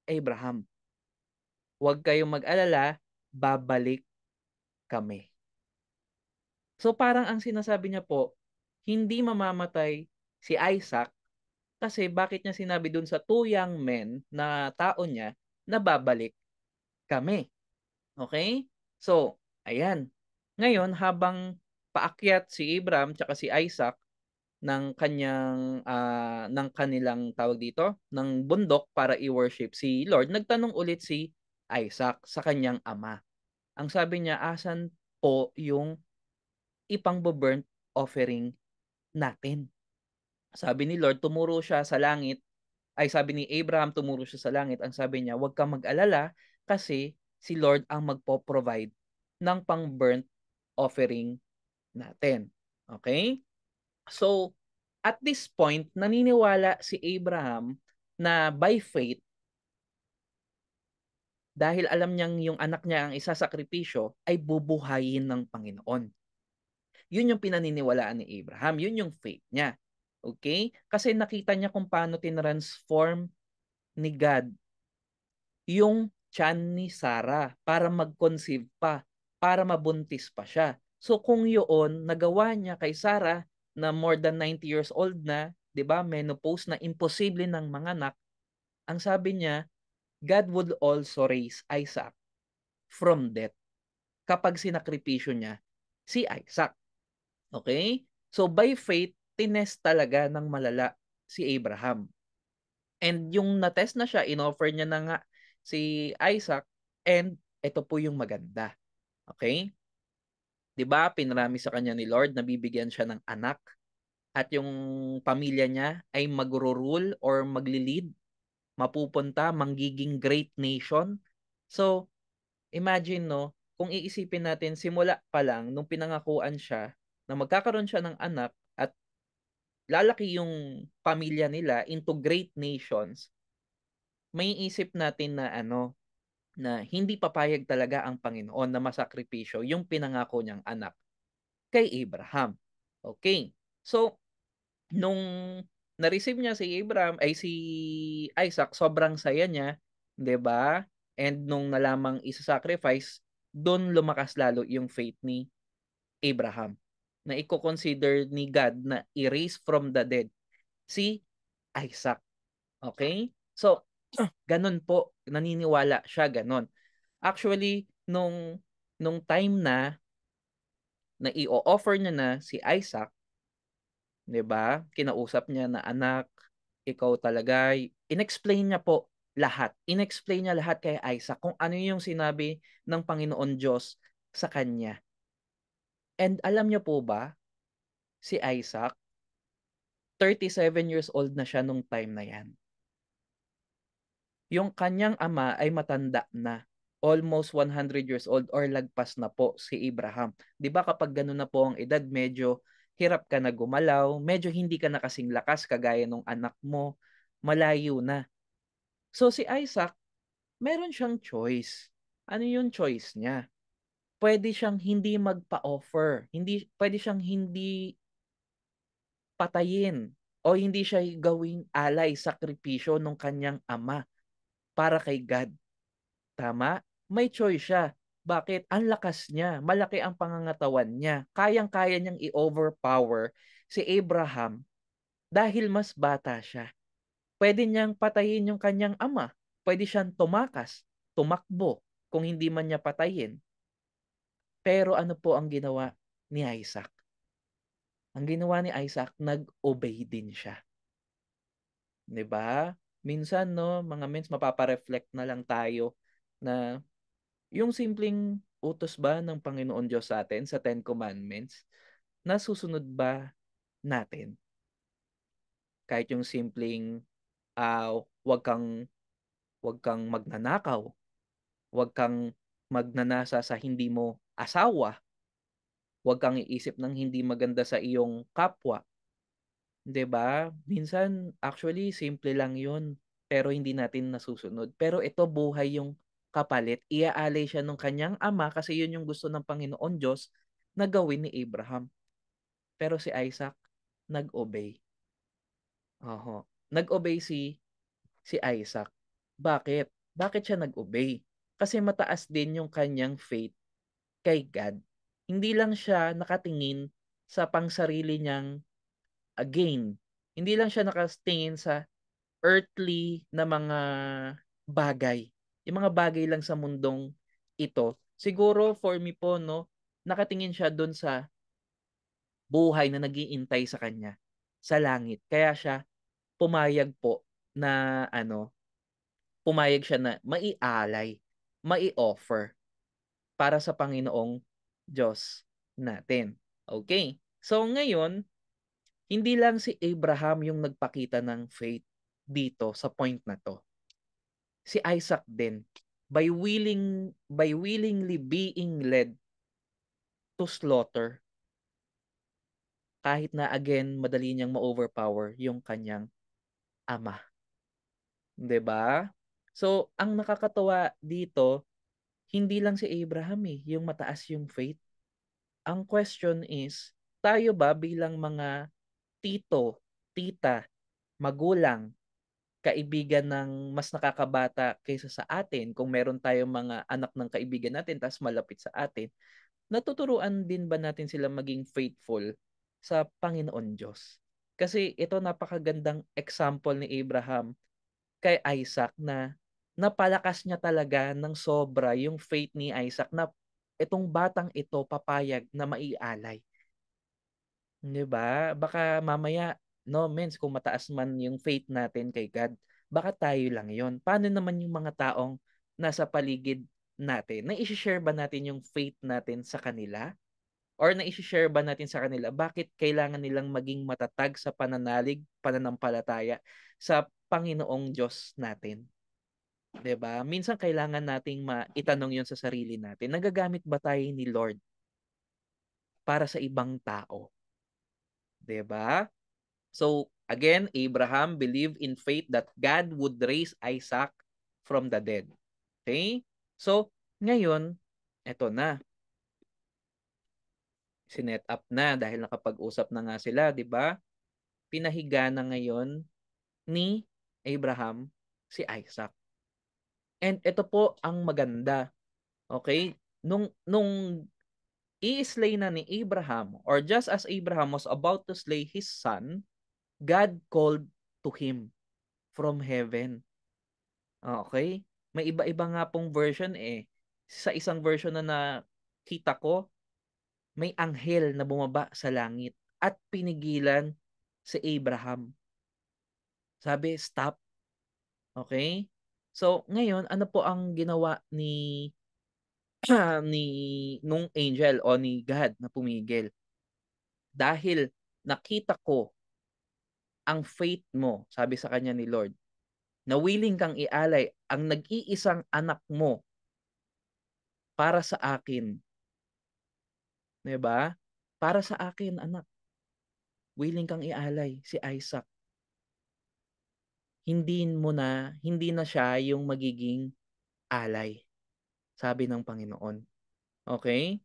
Abraham? Huwag kayong mag-alala, babalik kami. So parang ang sinasabi niya po, hindi mamamatay si Isaac kasi bakit niya sinabi dun sa two young men na tao niya na babalik kami? Okay? So, ayan. Ngayon, habang paakyat si Abraham tsaka si Isaac ng kanyang uh, ng kanilang tawag dito ng bundok para i-worship si Lord nagtanong ulit si Isaac sa kanyang ama ang sabi niya asan po yung ipang burnt offering natin sabi ni Lord, tumuro siya sa langit. Ay sabi ni Abraham, tumuro siya sa langit. Ang sabi niya, huwag kang mag-alala kasi si Lord ang magpo-provide ng pang-burnt offering natin. Okay? So, at this point, naniniwala si Abraham na by faith, dahil alam niyang yung anak niya ang isasakripisyo, ay bubuhayin ng Panginoon. Yun yung pinaniniwalaan ni Abraham. Yun yung faith niya. Okay? Kasi nakita niya kung paano tinransform ni God yung tiyan ni Sarah para mag-conceive pa, para mabuntis pa siya. So kung yun, nagawa niya kay Sarah na more than 90 years old na, 'di ba, menopause na imposible ng mga anak, ang sabi niya, God would also raise Isaac from death kapag sinakripisyo niya si Isaac. Okay? So by faith, tinest talaga ng malala si Abraham. And yung na-test na siya, inoffer niya na nga si Isaac and ito po yung maganda. Okay? 'Di ba? Pinarami sa kanya ni Lord na bibigyan siya ng anak at yung pamilya niya ay magro-rule or magli-lead, mapupunta manggiging great nation. So, imagine no, kung iisipin natin simula pa lang nung pinangakuan siya na magkakaroon siya ng anak lalaki yung pamilya nila into great nations, may isip natin na ano, na hindi papayag talaga ang Panginoon na masakripisyo yung pinangako niyang anak kay Abraham. Okay. So, nung na-receive niya si Abraham, ay si Isaac, sobrang saya niya, 'di ba? And nung nalamang isa-sacrifice, doon lumakas lalo yung faith ni Abraham na i-consider ni God na erase from the dead si Isaac. Okay? So, ganun po, naniniwala siya ganun. Actually, nung, nung time na na i-offer niya na si Isaac, 'di ba? Kinausap niya na anak, ikaw talaga, in-explain niya po lahat. In-explain niya lahat kay Isaac kung ano yung sinabi ng Panginoon Diyos sa kanya. And alam niyo po ba, si Isaac, 37 years old na siya nung time na yan. Yung kanyang ama ay matanda na, almost 100 years old or lagpas na po si Abraham. 'Di ba kapag ganun na po ang edad, medyo hirap ka na gumalaw, medyo hindi ka na kasing lakas kagaya nung anak mo, malayo na. So si Isaac, meron siyang choice. Ano yung choice niya? pwede siyang hindi magpa-offer. Hindi pwede siyang hindi patayin o hindi siya gawing alay sakripisyo ng kanyang ama para kay God. Tama? May choice siya. Bakit? Ang lakas niya. Malaki ang pangangatawan niya. Kayang-kaya niyang i-overpower si Abraham dahil mas bata siya. Pwede niyang patayin yung kanyang ama. Pwede siyang tumakas, tumakbo kung hindi man niya patayin. Pero ano po ang ginawa ni Isaac? Ang ginawa ni Isaac, nag-obey din siya. 'Di ba? Minsan no, mga mens mapapa-reflect na lang tayo na yung simpleng utos ba ng Panginoon Diyos sa atin sa Ten Commandments, nasusunod ba natin? Kahit yung simpleng uh, ah, wag kang wag kang magnanakaw, wag kang magnanasa sa hindi mo asawa. Huwag kang iisip ng hindi maganda sa iyong kapwa. 'Di ba? Minsan actually simple lang 'yun pero hindi natin nasusunod. Pero ito buhay yung kapalit. Iaalay siya ng kanyang ama kasi 'yun yung gusto ng Panginoon Diyos na gawin ni Abraham. Pero si Isaac nag-obey. Oho. Nag-obey si si Isaac. Bakit? Bakit siya nag-obey? Kasi mataas din yung kanyang faith kay God, hindi lang siya nakatingin sa pangsarili niyang again. Ah, hindi lang siya nakatingin sa earthly na mga bagay. Yung mga bagay lang sa mundong ito. Siguro for me po, no, nakatingin siya doon sa buhay na nagiintay sa kanya sa langit. Kaya siya pumayag po na ano, pumayag siya na maialay, mai-offer para sa Panginoong Diyos natin. Okay? So ngayon, hindi lang si Abraham yung nagpakita ng faith dito sa point na to. Si Isaac din by willing by willingly being led to slaughter kahit na again madali niyang ma-overpower yung kanyang ama. 'Di ba? So, ang nakakatawa dito hindi lang si Abraham eh, yung mataas yung faith. Ang question is, tayo ba bilang mga tito, tita, magulang, kaibigan ng mas nakakabata kaysa sa atin, kung meron tayong mga anak ng kaibigan natin tas malapit sa atin, natuturuan din ba natin sila maging faithful sa Panginoon Diyos? Kasi ito napakagandang example ni Abraham kay Isaac na napalakas niya talaga ng sobra yung faith ni Isaac na itong batang ito papayag na maialay. 'Di ba? Baka mamaya no means kung mataas man yung faith natin kay God, baka tayo lang 'yon. Paano naman yung mga taong nasa paligid natin? Na-share ba natin yung faith natin sa kanila? Or na-share ba natin sa kanila bakit kailangan nilang maging matatag sa pananalig, pananampalataya sa Panginoong Diyos natin? 'Di ba? Minsan kailangan nating maitanong 'yon sa sarili natin. Nagagamit ba tayo ni Lord para sa ibang tao? 'Di ba? So again, Abraham believed in faith that God would raise Isaac from the dead. Okay? So ngayon, eto na sinet up na dahil nakapag-usap na nga sila, 'di ba? Pinahiga na ngayon ni Abraham si Isaac. And ito po ang maganda. Okay? Nung, nung i-slay na ni Abraham, or just as Abraham was about to slay his son, God called to him from heaven. Okay? May iba-iba nga pong version eh. Sa isang version na nakita ko, may anghel na bumaba sa langit at pinigilan si Abraham. Sabi, stop. Okay? So, ngayon, ano po ang ginawa ni ni nung angel o ni God na pumigil? Dahil nakita ko ang faith mo, sabi sa kanya ni Lord, na willing kang ialay ang nag-iisang anak mo para sa akin. 'Di ba? Para sa akin, anak. Willing kang ialay si Isaac hindi mo na, hindi na siya yung magiging alay. Sabi ng Panginoon. Okay?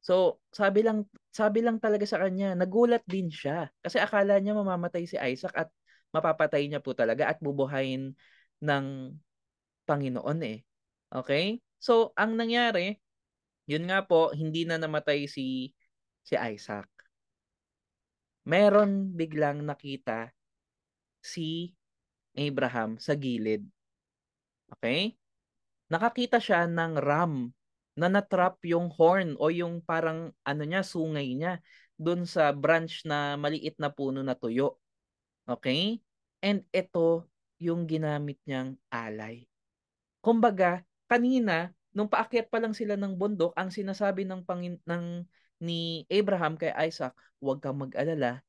So, sabi lang sabi lang talaga sa kanya, nagulat din siya kasi akala niya mamamatay si Isaac at mapapatay niya po talaga at bubuhayin ng Panginoon eh. Okay? So, ang nangyari, yun nga po, hindi na namatay si si Isaac. Meron biglang nakita si Abraham sa gilid. Okay? Nakakita siya ng ram na natrap yung horn o yung parang ano niya, sungay niya doon sa branch na maliit na puno na tuyo. Okay? And ito yung ginamit niyang alay. Kumbaga, kanina, nung paakyat pa lang sila ng bundok, ang sinasabi ng, pangin- ng ni Abraham kay Isaac, huwag kang mag-alala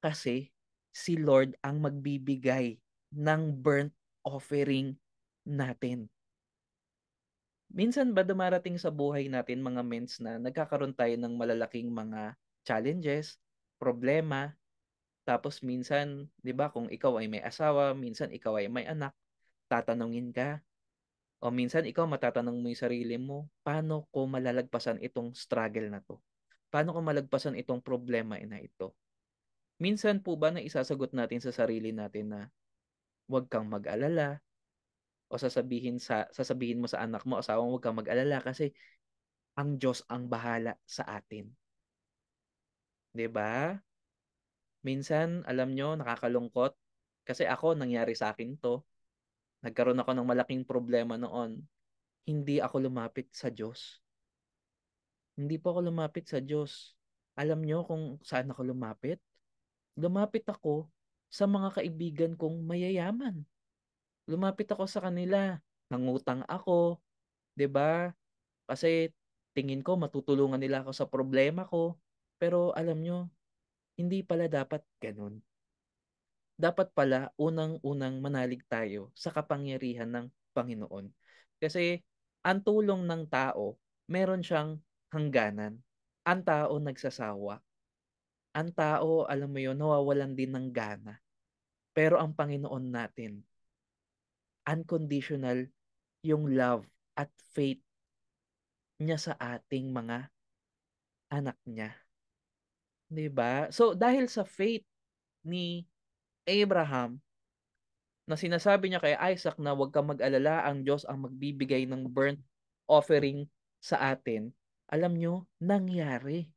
kasi si Lord ang magbibigay ng burnt offering natin. Minsan ba dumarating sa buhay natin mga mens na nagkakaroon tayo ng malalaking mga challenges, problema, tapos minsan, 'di ba, kung ikaw ay may asawa, minsan ikaw ay may anak, tatanungin ka. O minsan ikaw matatanong mo 'yung sarili mo, paano ko malalagpasan itong struggle na 'to? Paano ko malagpasan itong problema na ito? Minsan po ba na isasagot natin sa sarili natin na huwag kang mag-alala. O sasabihin, sa, sasabihin mo sa anak mo, asawang huwag kang mag-alala kasi ang Diyos ang bahala sa atin. 'Di ba? Minsan, alam nyo, nakakalungkot. Kasi ako, nangyari sa akin to. Nagkaroon ako ng malaking problema noon. Hindi ako lumapit sa Diyos. Hindi po ako lumapit sa Diyos. Alam nyo kung saan ako lumapit? Lumapit ako sa mga kaibigan kong mayayaman. Lumapit ako sa kanila, nangutang ako, 'di ba? Kasi tingin ko matutulungan nila ako sa problema ko, pero alam nyo, hindi pala dapat ganun. Dapat pala unang-unang manalig tayo sa kapangyarihan ng Panginoon. Kasi ang tulong ng tao, meron siyang hangganan. Ang tao nagsasawa ang tao, alam mo yun, nawawalan din ng gana. Pero ang Panginoon natin, unconditional yung love at faith niya sa ating mga anak niya. 'Di ba? So dahil sa faith ni Abraham na sinasabi niya kay Isaac na huwag kang mag-alala, ang Diyos ang magbibigay ng burnt offering sa atin. Alam nyo, nangyari.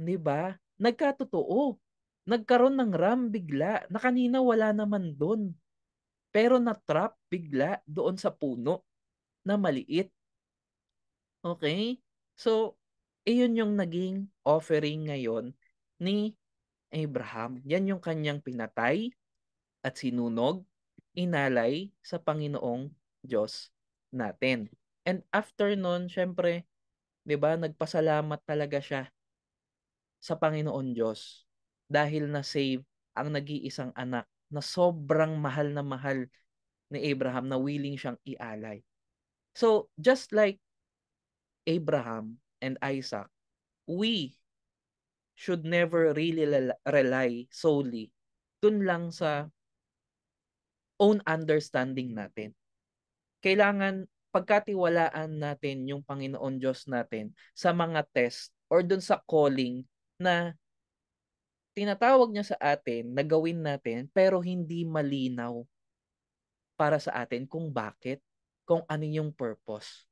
'Di ba? nagkatotoo. Nagkaroon ng RAM bigla na kanina wala naman doon. Pero natrap bigla doon sa puno na maliit. Okay? So, iyon yung naging offering ngayon ni Abraham. Yan yung kanyang pinatay at sinunog, inalay sa Panginoong Diyos natin. And after nun, syempre, 'di ba, nagpasalamat talaga siya sa Panginoon Diyos dahil na-save ang nag-iisang anak na sobrang mahal na mahal ni Abraham na willing siyang ialay. So, just like Abraham and Isaac, we should never really rely solely dun lang sa own understanding natin. Kailangan pagkatiwalaan natin yung Panginoon Diyos natin sa mga test or dun sa calling na tinatawag niya sa atin nagawin natin pero hindi malinaw para sa atin kung bakit, kung ano yung purpose.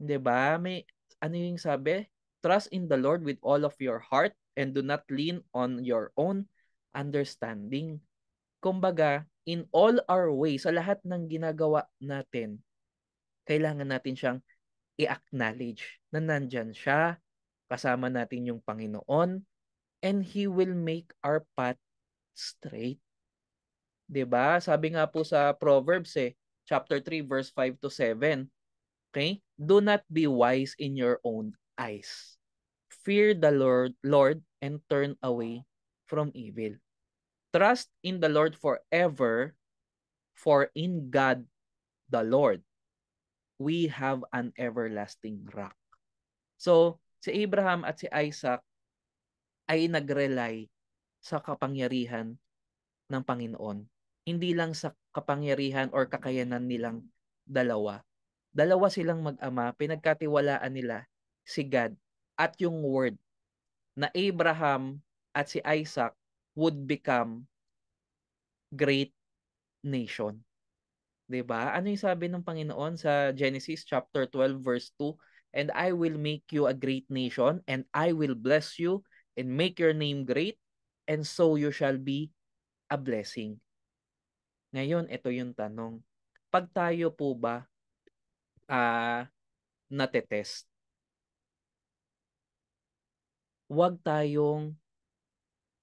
'Di ba? May ano yung sabi? Trust in the Lord with all of your heart and do not lean on your own understanding. Kumbaga, in all our ways, sa lahat ng ginagawa natin, kailangan natin siyang i-acknowledge na nandyan siya, Kasama natin yung Panginoon and He will make our path straight. 'Di ba? Sabi nga po sa Proverbs eh, chapter 3 verse 5 to 7. Okay? Do not be wise in your own eyes. Fear the Lord, Lord and turn away from evil. Trust in the Lord forever, for in God the Lord we have an everlasting rock. So, Si Abraham at si Isaac ay nag-rely sa kapangyarihan ng Panginoon. Hindi lang sa kapangyarihan or kakayanan nilang dalawa. Dalawa silang mag-ama, pinagkatiwalaan nila si God at yung word na Abraham at si Isaac would become great nation. 'Di ba? Ano 'yung sabi ng Panginoon sa Genesis chapter 12 verse 2? and I will make you a great nation, and I will bless you, and make your name great, and so you shall be a blessing. Ngayon, ito yung tanong. Pag tayo po ba uh, natetest? Huwag tayong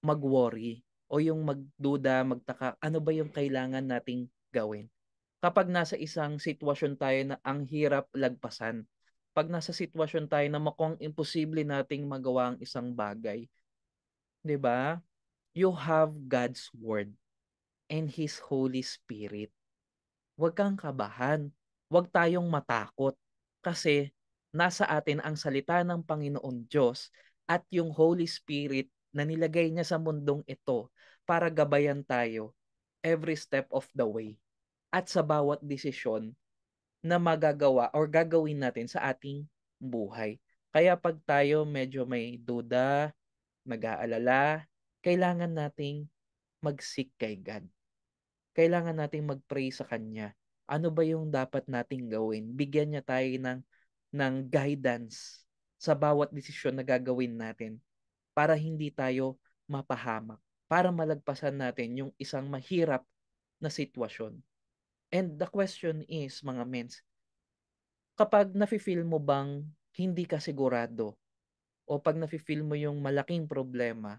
mag-worry o yung magduda, magtaka, ano ba yung kailangan nating gawin? Kapag nasa isang sitwasyon tayo na ang hirap lagpasan, pag nasa sitwasyon tayo na makuhang imposible nating magawa ang isang bagay, 'di ba? You have God's word and his Holy Spirit. Huwag kang kabahan, huwag tayong matakot kasi nasa atin ang salita ng Panginoon Diyos at yung Holy Spirit na nilagay niya sa mundong ito para gabayan tayo every step of the way at sa bawat desisyon na magagawa or gagawin natin sa ating buhay. Kaya pag tayo medyo may duda, nag-aalala, kailangan nating mag-seek kay God. Kailangan nating mag-pray sa Kanya. Ano ba yung dapat nating gawin? Bigyan niya tayo ng, ng guidance sa bawat desisyon na gagawin natin para hindi tayo mapahamak, para malagpasan natin yung isang mahirap na sitwasyon. And the question is, mga mens, kapag nafe-feel mo bang hindi ka sigurado o pag nafe-feel mo yung malaking problema,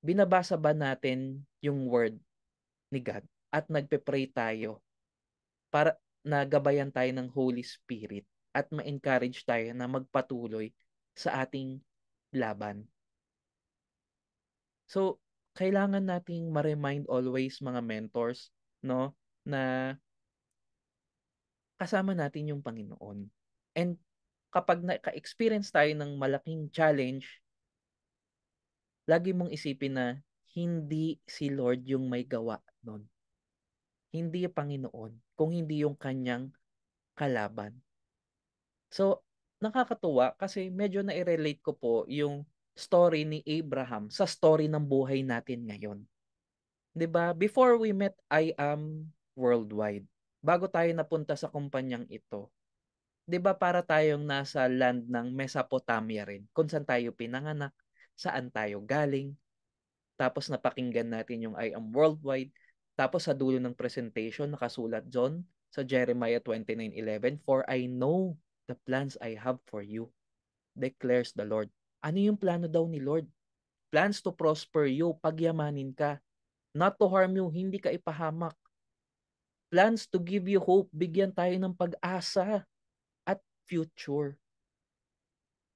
binabasa ba natin yung word ni God at nagpe-pray tayo para nagabayan tayo ng Holy Spirit at ma-encourage tayo na magpatuloy sa ating laban. So, kailangan nating ma-remind always mga mentors, no, na kasama natin yung Panginoon. And kapag naka-experience tayo ng malaking challenge, lagi mong isipin na hindi si Lord yung may gawa nun. Hindi yung Panginoon, kung hindi yung kanyang kalaban. So, nakakatuwa kasi medyo na-relate ko po yung story ni Abraham sa story ng buhay natin ngayon. 'Di ba? Before we met, I am worldwide bago tayo napunta sa kumpanyang ito, 'di ba para tayong nasa land ng Mesopotamia rin, kung saan tayo pinanganak, saan tayo galing, tapos napakinggan natin yung I am worldwide, tapos sa dulo ng presentation nakasulat John sa Jeremiah 29:11, "For I know the plans I have for you," declares the Lord. Ano yung plano daw ni Lord? Plans to prosper you, pagyamanin ka. Not to harm you, hindi ka ipahamak plans to give you hope. Bigyan tayo ng pag-asa at future.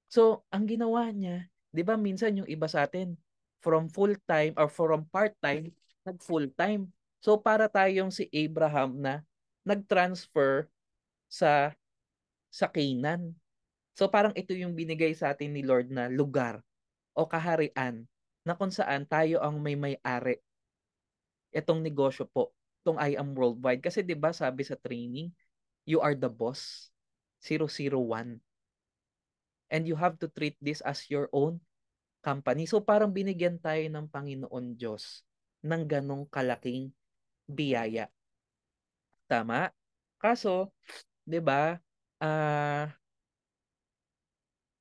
So, ang ginawa niya, 'di ba minsan yung iba sa atin from full-time or from part-time nag full-time. So para tayong si Abraham na nag-transfer sa sa Canaan. So parang ito yung binigay sa atin ni Lord na lugar o kaharian na kung saan tayo ang may may-ari. Itong negosyo po tong I am worldwide. Kasi 'di ba sabi sa training, you are the boss. 001. And you have to treat this as your own company. So parang binigyan tayo ng Panginoon Diyos ng ganong kalaking biyaya. Tama? Kaso, 'di ba? Ah uh,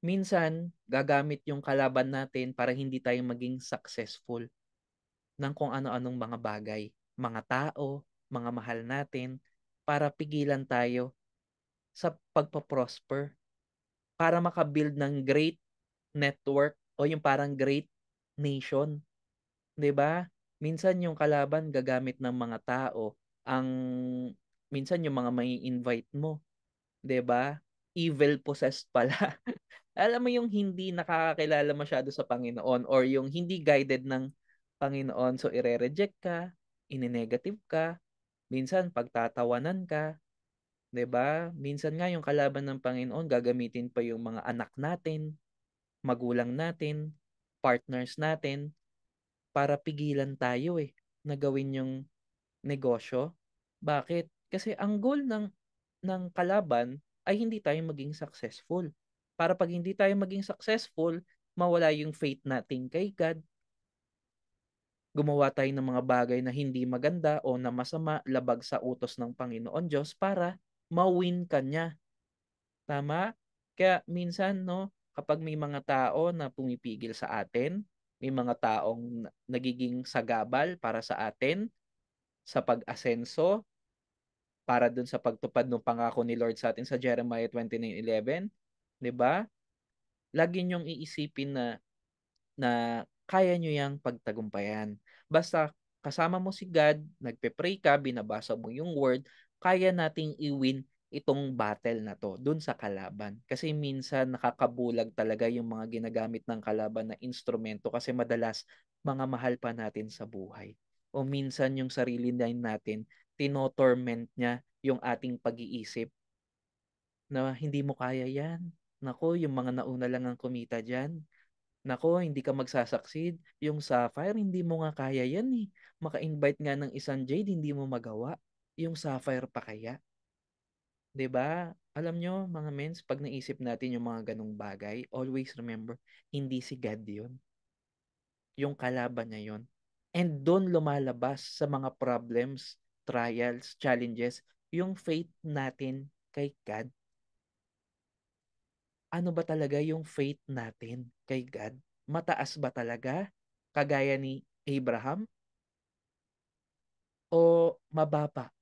minsan gagamit yung kalaban natin para hindi tayo maging successful ng kung ano-anong mga bagay mga tao, mga mahal natin para pigilan tayo sa pagpaprosper para makabuild ng great network o yung parang great nation. 'Di ba? Minsan yung kalaban gagamit ng mga tao ang minsan yung mga may invite mo. 'Di ba? Evil possessed pala. Alam mo yung hindi nakakakilala masyado sa Panginoon or yung hindi guided ng Panginoon so ire-reject ka, ine-negative ka, minsan pagtatawanan ka, 'di ba? Minsan nga yung kalaban ng Panginoon gagamitin pa yung mga anak natin, magulang natin, partners natin para pigilan tayo eh na gawin yung negosyo. Bakit? Kasi ang goal ng ng kalaban ay hindi tayo maging successful. Para pag hindi tayo maging successful, mawala yung faith natin kay God, gumawa tayo ng mga bagay na hindi maganda o na masama labag sa utos ng Panginoon Diyos para mawin ka niya. Tama? Kaya minsan, no, kapag may mga tao na pumipigil sa atin, may mga taong nagiging sagabal para sa atin sa pag-asenso, para dun sa pagtupad ng pangako ni Lord sa atin sa Jeremiah 29:11, 'di ba? Lagi niyong iisipin na na kaya niyo yang pagtagumpayan. Basta kasama mo si God, nagpe-pray ka, binabasa mo yung word, kaya nating iwin itong battle na to dun sa kalaban. Kasi minsan nakakabulag talaga yung mga ginagamit ng kalaban na instrumento kasi madalas mga mahal pa natin sa buhay. O minsan yung sarili natin, tinotorment niya yung ating pag-iisip na hindi mo kaya yan. Nako, yung mga nauna lang ang kumita dyan. Nako, hindi ka magsasucceed. Yung Sapphire, hindi mo nga kaya yan eh. Maka-invite nga ng isang Jade, hindi mo magawa. Yung Sapphire pa kaya? 'di ba? Alam nyo, mga mens, pag naisip natin yung mga ganong bagay, always remember, hindi si God yun. Yung kalaban niya yun. And doon lumalabas sa mga problems, trials, challenges, yung faith natin kay God ano ba talaga yung faith natin kay God? Mataas ba talaga kagaya ni Abraham? O mababa?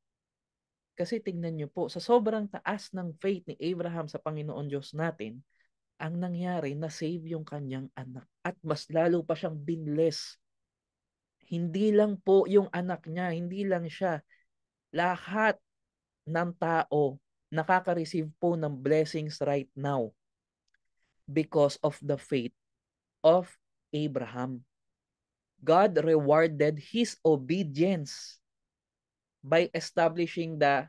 Kasi tingnan niyo po, sa sobrang taas ng faith ni Abraham sa Panginoon Diyos natin, ang nangyari na save yung kanyang anak at mas lalo pa siyang binless. Hindi lang po yung anak niya, hindi lang siya. Lahat ng tao nakaka-receive po ng blessings right now because of the faith of Abraham. God rewarded his obedience by establishing the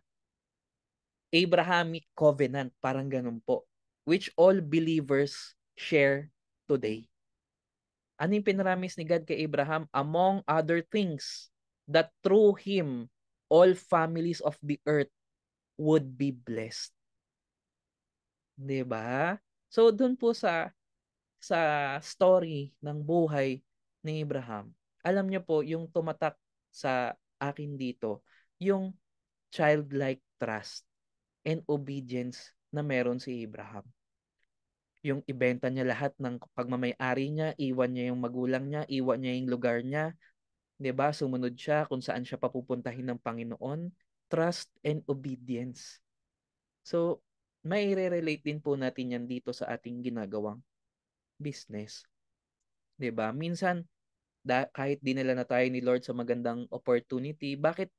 Abrahamic covenant, parang ganun po, which all believers share today. Ano yung pinaramis ni God kay Abraham? Among other things, that through him, all families of the earth would be blessed. Di ba? So doon po sa sa story ng buhay ni Abraham, alam niyo po yung tumatak sa akin dito, yung childlike trust and obedience na meron si Abraham. Yung ibenta niya lahat ng pagmamayari niya, iwan niya yung magulang niya, iwan niya yung lugar niya, 'di ba? Sumunod siya kung saan siya papupuntahin ng Panginoon, trust and obedience. So, may relate din po natin yan dito sa ating ginagawang business. ba diba? Minsan, da- kahit dinala na tayo ni Lord sa magandang opportunity, bakit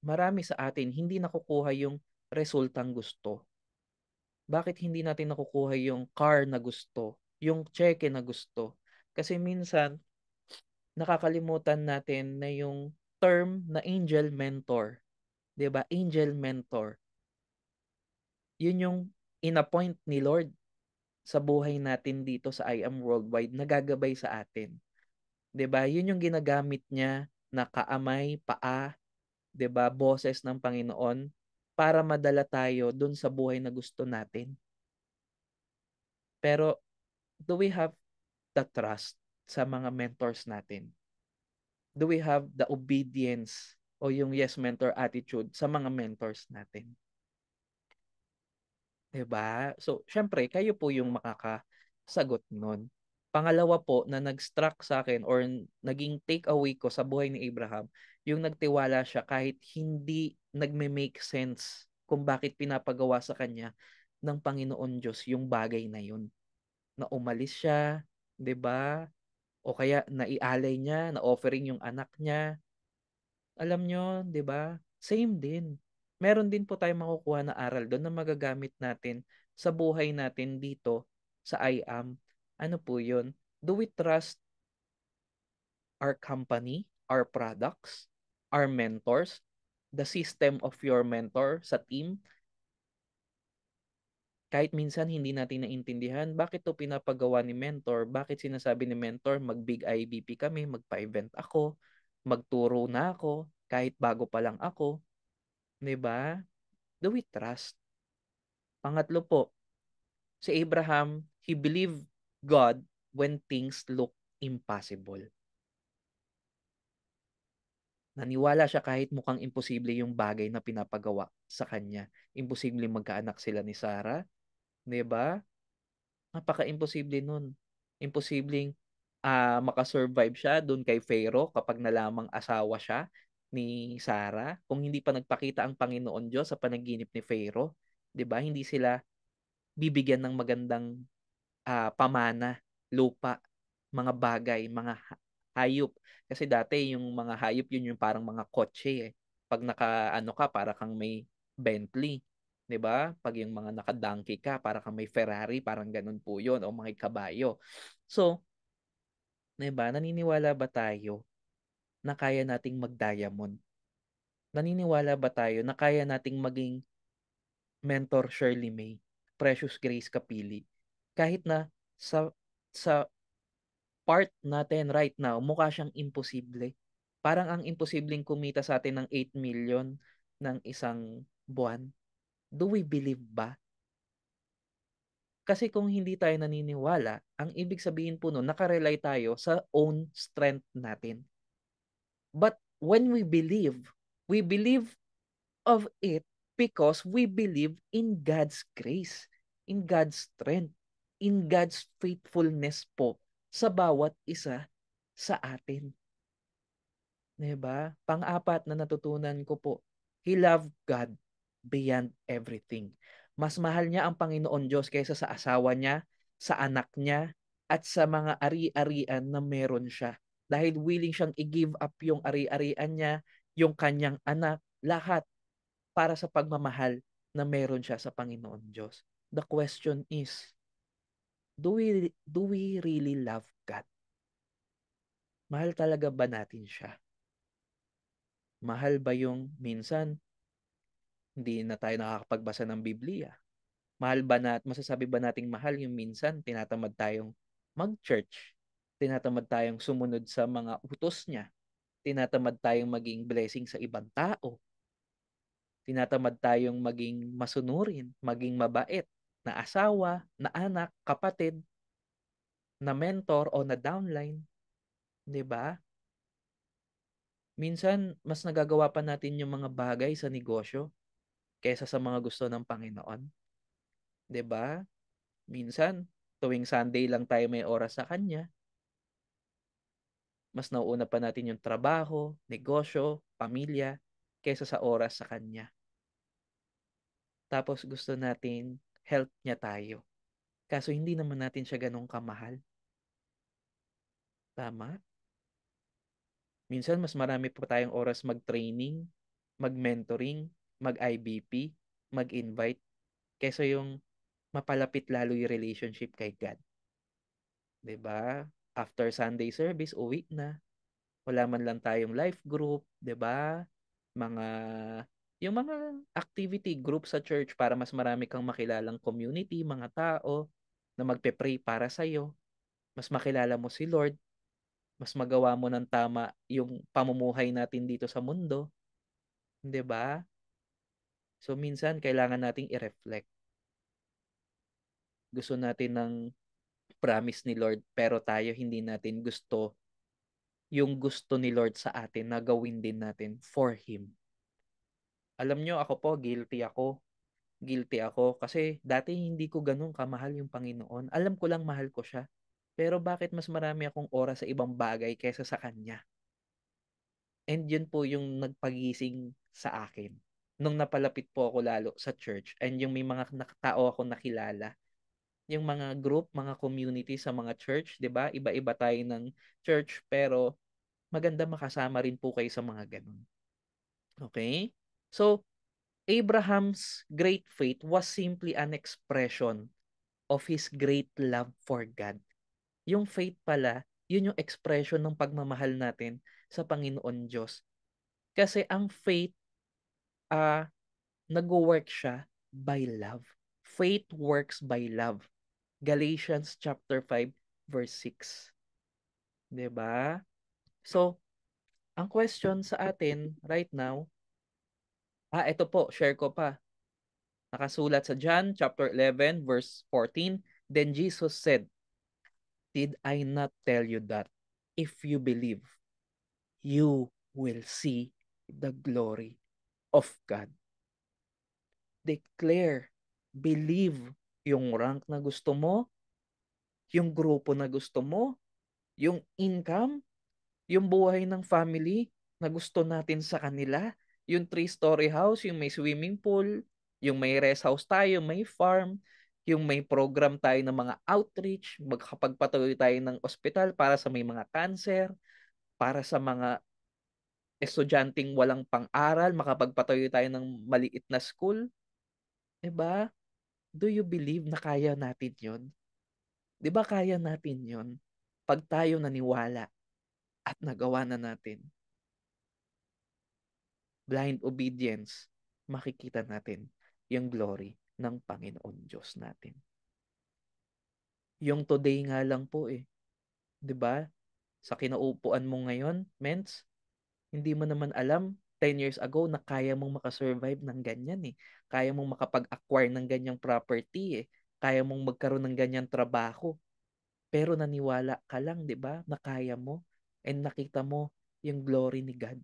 marami sa atin hindi nakukuha yung resultang gusto? Bakit hindi natin nakukuha yung car na gusto? Yung cheque na gusto? Kasi minsan, nakakalimutan natin na yung term na angel mentor. 'di ba? Angel mentor yun yung inappoint ni Lord sa buhay natin dito sa I Am Worldwide nagagabay sa atin. 'Di ba? Yun yung ginagamit niya na kaamay, paa, 'di ba? Boses ng Panginoon para madala tayo dun sa buhay na gusto natin. Pero do we have the trust sa mga mentors natin? Do we have the obedience o yung yes mentor attitude sa mga mentors natin? 'Di ba? So, syempre, kayo po yung makakasagot nun. Pangalawa po na nag-struck sa akin or naging take away ko sa buhay ni Abraham, yung nagtiwala siya kahit hindi nagme-make sense kung bakit pinapagawa sa kanya ng Panginoon Diyos yung bagay na yun. Na umalis siya, 'di ba? O kaya naialay niya, na offering yung anak niya. Alam nyo, 'di ba? Same din meron din po tayong makukuha na aral doon na magagamit natin sa buhay natin dito sa I am. Ano po yun? Do we trust our company, our products, our mentors, the system of your mentor sa team? Kahit minsan hindi natin naintindihan, bakit to pinapagawa ni mentor? Bakit sinasabi ni mentor, mag-big IBP kami, magpa-event ako, magturo na ako, kahit bago pa lang ako, 'Di ba? Do we trust? Pangatlo po, si Abraham, he believed God when things look impossible. Naniwala siya kahit mukhang imposible yung bagay na pinapagawa sa kanya. Imposible magkaanak sila ni Sarah. ba? Diba? Napaka-imposible nun. Imposibleng uh, makasurvive siya doon kay Pharaoh kapag nalamang asawa siya ni Sarah, kung hindi pa nagpakita ang Panginoon Diyos sa panaginip ni Pharaoh, 'di ba? Hindi sila bibigyan ng magandang uh, pamana, lupa, mga bagay, mga hayop. Kasi dati yung mga hayop yun yung parang mga kotse eh. Pag naka ano ka, para kang may Bentley. 'di ba? Pag yung mga naka-donkey ka, para kang may Ferrari, parang ganun po 'yon o mga kabayo. So, 'di ba? Naniniwala ba tayo na kaya nating mag-diamond? Naniniwala ba tayo na kaya nating maging mentor Shirley May, Precious Grace Kapili? Kahit na sa sa part natin right now, mukha siyang imposible. Parang ang imposibleng kumita sa atin ng 8 million ng isang buwan. Do we believe ba? Kasi kung hindi tayo naniniwala, ang ibig sabihin po nun, nakarely tayo sa own strength natin. But when we believe, we believe of it because we believe in God's grace, in God's strength, in God's faithfulness po sa bawat isa sa atin. Diba? Pang-apat na natutunan ko po, He loved God beyond everything. Mas mahal niya ang Panginoon Diyos kaysa sa asawa niya, sa anak niya, at sa mga ari-arian na meron siya dahil willing siyang i-give up yung ari-arian niya, yung kanyang anak, lahat para sa pagmamahal na meron siya sa Panginoon Diyos. The question is, do we, do we really love God? Mahal talaga ba natin siya? Mahal ba yung minsan hindi na tayo nakakapagbasa ng Biblia? Mahal ba na, masasabi ba nating mahal yung minsan tinatamad tayong mag-church? Tinatamad tayong sumunod sa mga utos niya. Tinatamad tayong maging blessing sa ibang tao. Tinatamad tayong maging masunurin, maging mabait na asawa, na anak, kapatid, na mentor o na downline. 'Di ba? Minsan, mas nagagawa pa natin yung mga bagay sa negosyo kaysa sa mga gusto ng Panginoon. 'Di ba? Minsan, tuwing Sunday lang tayo may oras sa Kanya mas nauuna pa natin yung trabaho, negosyo, pamilya, kaysa sa oras sa Kanya. Tapos gusto natin help niya tayo. Kaso hindi naman natin siya ganong kamahal. Tama? Minsan mas marami po tayong oras mag-training, mag-mentoring, mag-IBP, mag-invite, kaysa yung mapalapit lalo yung relationship kay God. ba? Diba? after Sunday service, uwi na. Wala man lang tayong life group, 'di ba? Mga yung mga activity group sa church para mas marami kang makilalang community, mga tao na magpe-pray para sa iyo. Mas makilala mo si Lord, mas magawa mo ng tama yung pamumuhay natin dito sa mundo. 'Di ba? So minsan kailangan nating i-reflect. Gusto natin ng promise ni Lord pero tayo hindi natin gusto yung gusto ni Lord sa atin na gawin din natin for Him. Alam nyo, ako po, guilty ako. Guilty ako kasi dati hindi ko ganun kamahal yung Panginoon. Alam ko lang mahal ko siya. Pero bakit mas marami akong oras sa ibang bagay kaysa sa Kanya? And yun po yung nagpagising sa akin. Nung napalapit po ako lalo sa church and yung may mga tao ako nakilala yung mga group, mga community sa mga church, 'di ba? Iba-iba tayo ng church pero maganda makasama rin po kayo sa mga ganun. Okay? So Abraham's great faith was simply an expression of his great love for God. Yung faith pala, yun yung expression ng pagmamahal natin sa Panginoon Diyos. Kasi ang faith, uh, ah, nag-work siya by love. Faith works by love. Galatians chapter 5 verse 6. 'Di ba? So, ang question sa atin right now, ah ito po, share ko pa. Nakasulat sa John chapter 11 verse 14, then Jesus said, "Did I not tell you that if you believe, you will see the glory of God?" Declare, believe yung rank na gusto mo, yung grupo na gusto mo, yung income, yung buhay ng family na gusto natin sa kanila, yung three-story house, yung may swimming pool, yung may rest house tayo, may farm, yung may program tayo ng mga outreach, magkapagpatuloy tayo ng ospital para sa may mga cancer, para sa mga estudyanteng walang pang-aral, makapagpatuloy tayo ng maliit na school. 'Di ba? do you believe na kaya natin yun? Di ba kaya natin yun Pag tayo naniwala at nagawa na natin. Blind obedience, makikita natin yung glory ng Panginoon Diyos natin. Yung today nga lang po eh. 'Di ba? Sa kinaupuan mo ngayon, mens, hindi mo naman alam 10 years ago na kaya mong makasurvive ng ganyan eh. Kaya mong makapag-acquire ng ganyang property eh. Kaya mong magkaroon ng ganyang trabaho. Pero naniwala ka lang, di ba? Na kaya mo and nakita mo yung glory ni God.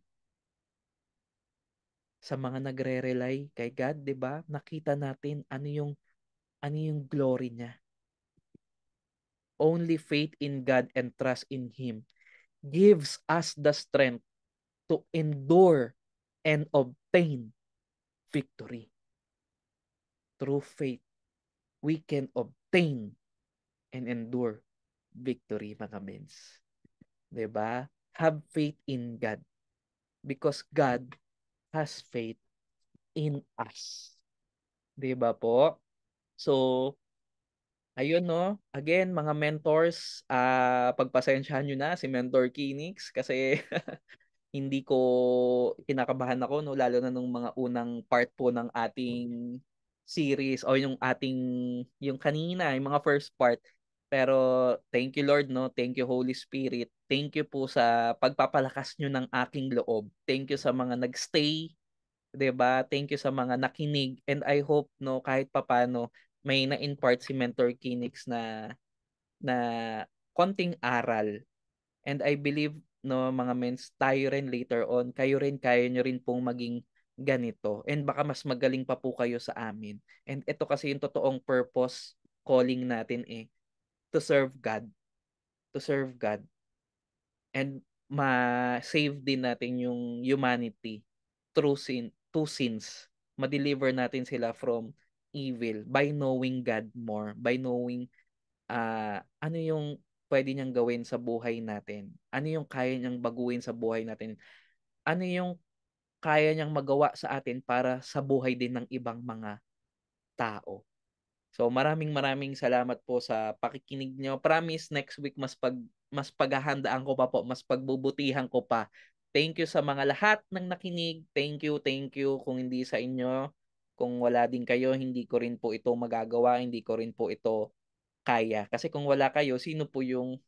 Sa mga nagre-rely kay God, di ba? Nakita natin ano yung ano yung glory niya. Only faith in God and trust in Him gives us the strength to endure and obtain victory. Through faith, we can obtain and endure victory, mga mens. ba? Diba? Have faith in God because God has faith in us. ba diba po? So, ayun no. Again, mga mentors, uh, pagpasensyahan nyo na si Mentor Kinix kasi hindi ko kinakabahan ako no lalo na nung mga unang part po ng ating series o yung ating yung kanina yung mga first part pero thank you Lord no thank you Holy Spirit thank you po sa pagpapalakas nyo ng aking loob thank you sa mga nagstay 'di ba thank you sa mga nakinig and I hope no kahit papano may na-impart si Mentor Kinix na na konting aral and I believe no mga mens tayo rin later on kayo rin kaya nyo rin pong maging ganito and baka mas magaling pa po kayo sa amin and ito kasi yung totoong purpose calling natin eh to serve God to serve God and ma-save din natin yung humanity through sin two sins ma-deliver natin sila from evil by knowing God more by knowing uh, ano yung pwede niyang gawin sa buhay natin? Ano yung kaya niyang baguhin sa buhay natin? Ano yung kaya niyang magawa sa atin para sa buhay din ng ibang mga tao? So maraming maraming salamat po sa pakikinig niyo. Promise next week mas pag mas paghahandaan ko pa po, mas pagbubutihan ko pa. Thank you sa mga lahat ng nakinig. Thank you, thank you kung hindi sa inyo, kung wala din kayo, hindi ko rin po ito magagawa, hindi ko rin po ito kaya. Kasi kung wala kayo, sino po yung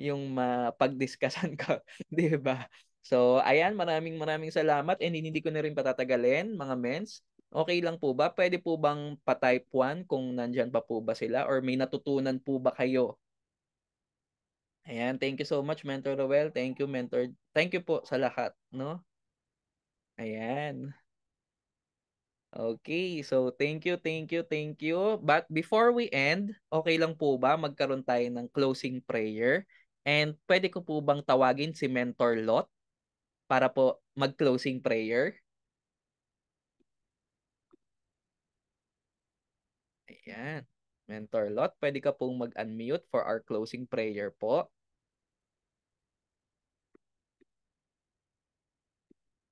yung mapagdiskasan ko, 'di ba? So, ayan, maraming maraming salamat and hindi ko na rin patatagalin, mga mens. Okay lang po ba? Pwede po bang pa-type 1 kung nandyan pa po ba sila or may natutunan po ba kayo? Ayan, thank you so much Mentor Roel. Thank you Mentor. Thank you po sa lahat, no? Ayan. Okay, so thank you, thank you, thank you. But before we end, okay lang po ba magkaroon tayo ng closing prayer? And pwede ko po bang tawagin si Mentor Lot para po mag-closing prayer? Ayan. Mentor Lot, pwede ka pong mag-unmute for our closing prayer po.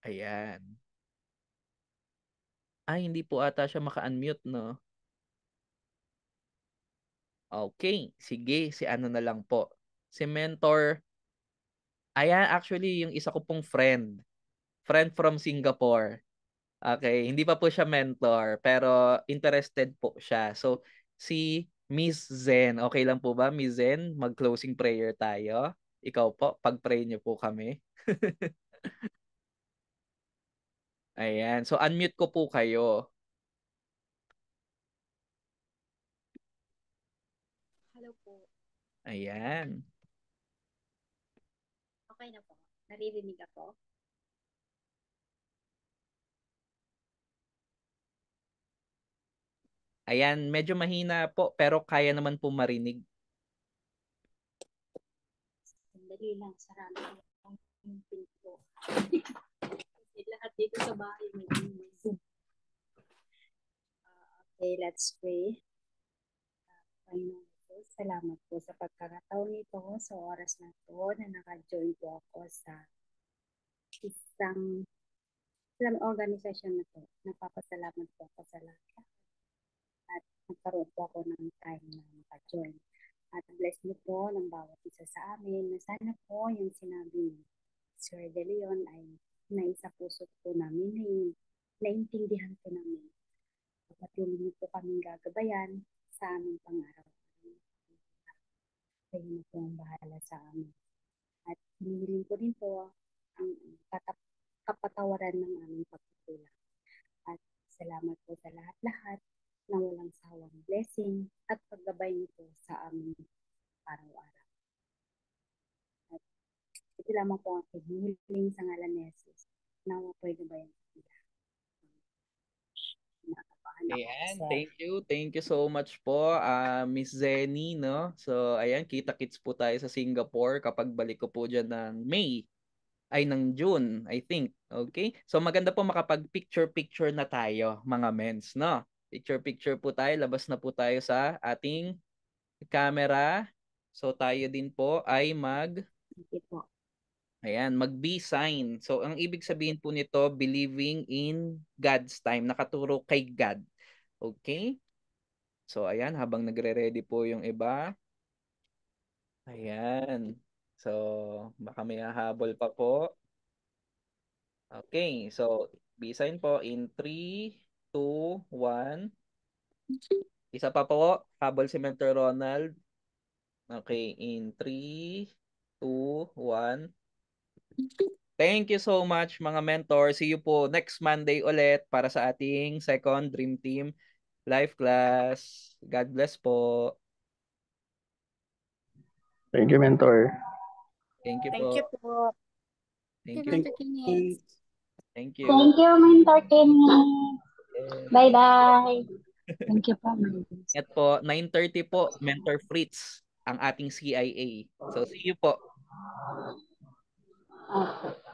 Ayan. Ay, hindi po ata siya maka-unmute, no? Okay, sige, si ano na lang po. Si mentor, ayan actually yung isa ko pong friend. Friend from Singapore. Okay, hindi pa po siya mentor, pero interested po siya. So, si Miss Zen, okay lang po ba, Miss Zen? Mag-closing prayer tayo. Ikaw po, pag-pray niyo po kami. Ayan. So, unmute ko po kayo. Hello po. Ayan. Okay na po. Naririnig ako. Ayan, medyo mahina po pero kaya naman po marinig. Sandali lang, sarado ang pinto. dito sa bahay. May uh, okay, let's pray. Ah, Panginoon po, salamat po sa pagkakataon nito, sa oras na to na naka-join po ako sa isang isang organisasyon na to. Napapasalamat po ako sa lahat. At nagkaroon po ako ng time na maka-join. At bless niyo po ng bawat isa sa amin na sana po yung sinabi ni Sir De Leon ay na sa puso po namin, na naintindihan po namin. Patuloy niyo po kaming gagabayan sa aming pangarap. Kayo na po ang bahala sa amin. At hinihiling ko din po ang katap kapatawaran ng aming pagkukulang. At salamat po sa lahat-lahat na walang sawang blessing at paggabay niyo po sa aming araw-araw. Ito lamang po ang healing sa ngalan ni Jesus. Nawa pwede ba yan? Ayan, thank you. Thank you so much po, uh, Miss Zenny, no? So, ayan, kita-kits po tayo sa Singapore kapag balik ko po dyan ng May ay ng June, I think. Okay? So maganda po makapag-picture-picture na tayo, mga mens, no? Picture-picture po tayo, labas na po tayo sa ating camera. So tayo din po ay mag... Sige po. Ayan, mag-be sign. So, ang ibig sabihin po nito, believing in God's time, nakaturo kay God. Okay? So, ayan, habang nagre-ready po yung iba. Ayan. So, baka may hahabol pa po. Okay, so, be sign po in 3, 2, 1. Isa pa po, habol si Mentor Ronald. Okay, in 3, 2, 1. Thank you so much mga mentor. See you po next Monday ulit para sa ating second Dream Team live class. God bless po. Thank you, mentor. Thank you Thank po. You po. Thank you, Mentor Thank you. Thank you, Mentor Kenny. Bye-bye. Thank you po. Mentor. At po, 9.30 po, Mentor Fritz, ang ating CIA. So, see you po. Okay.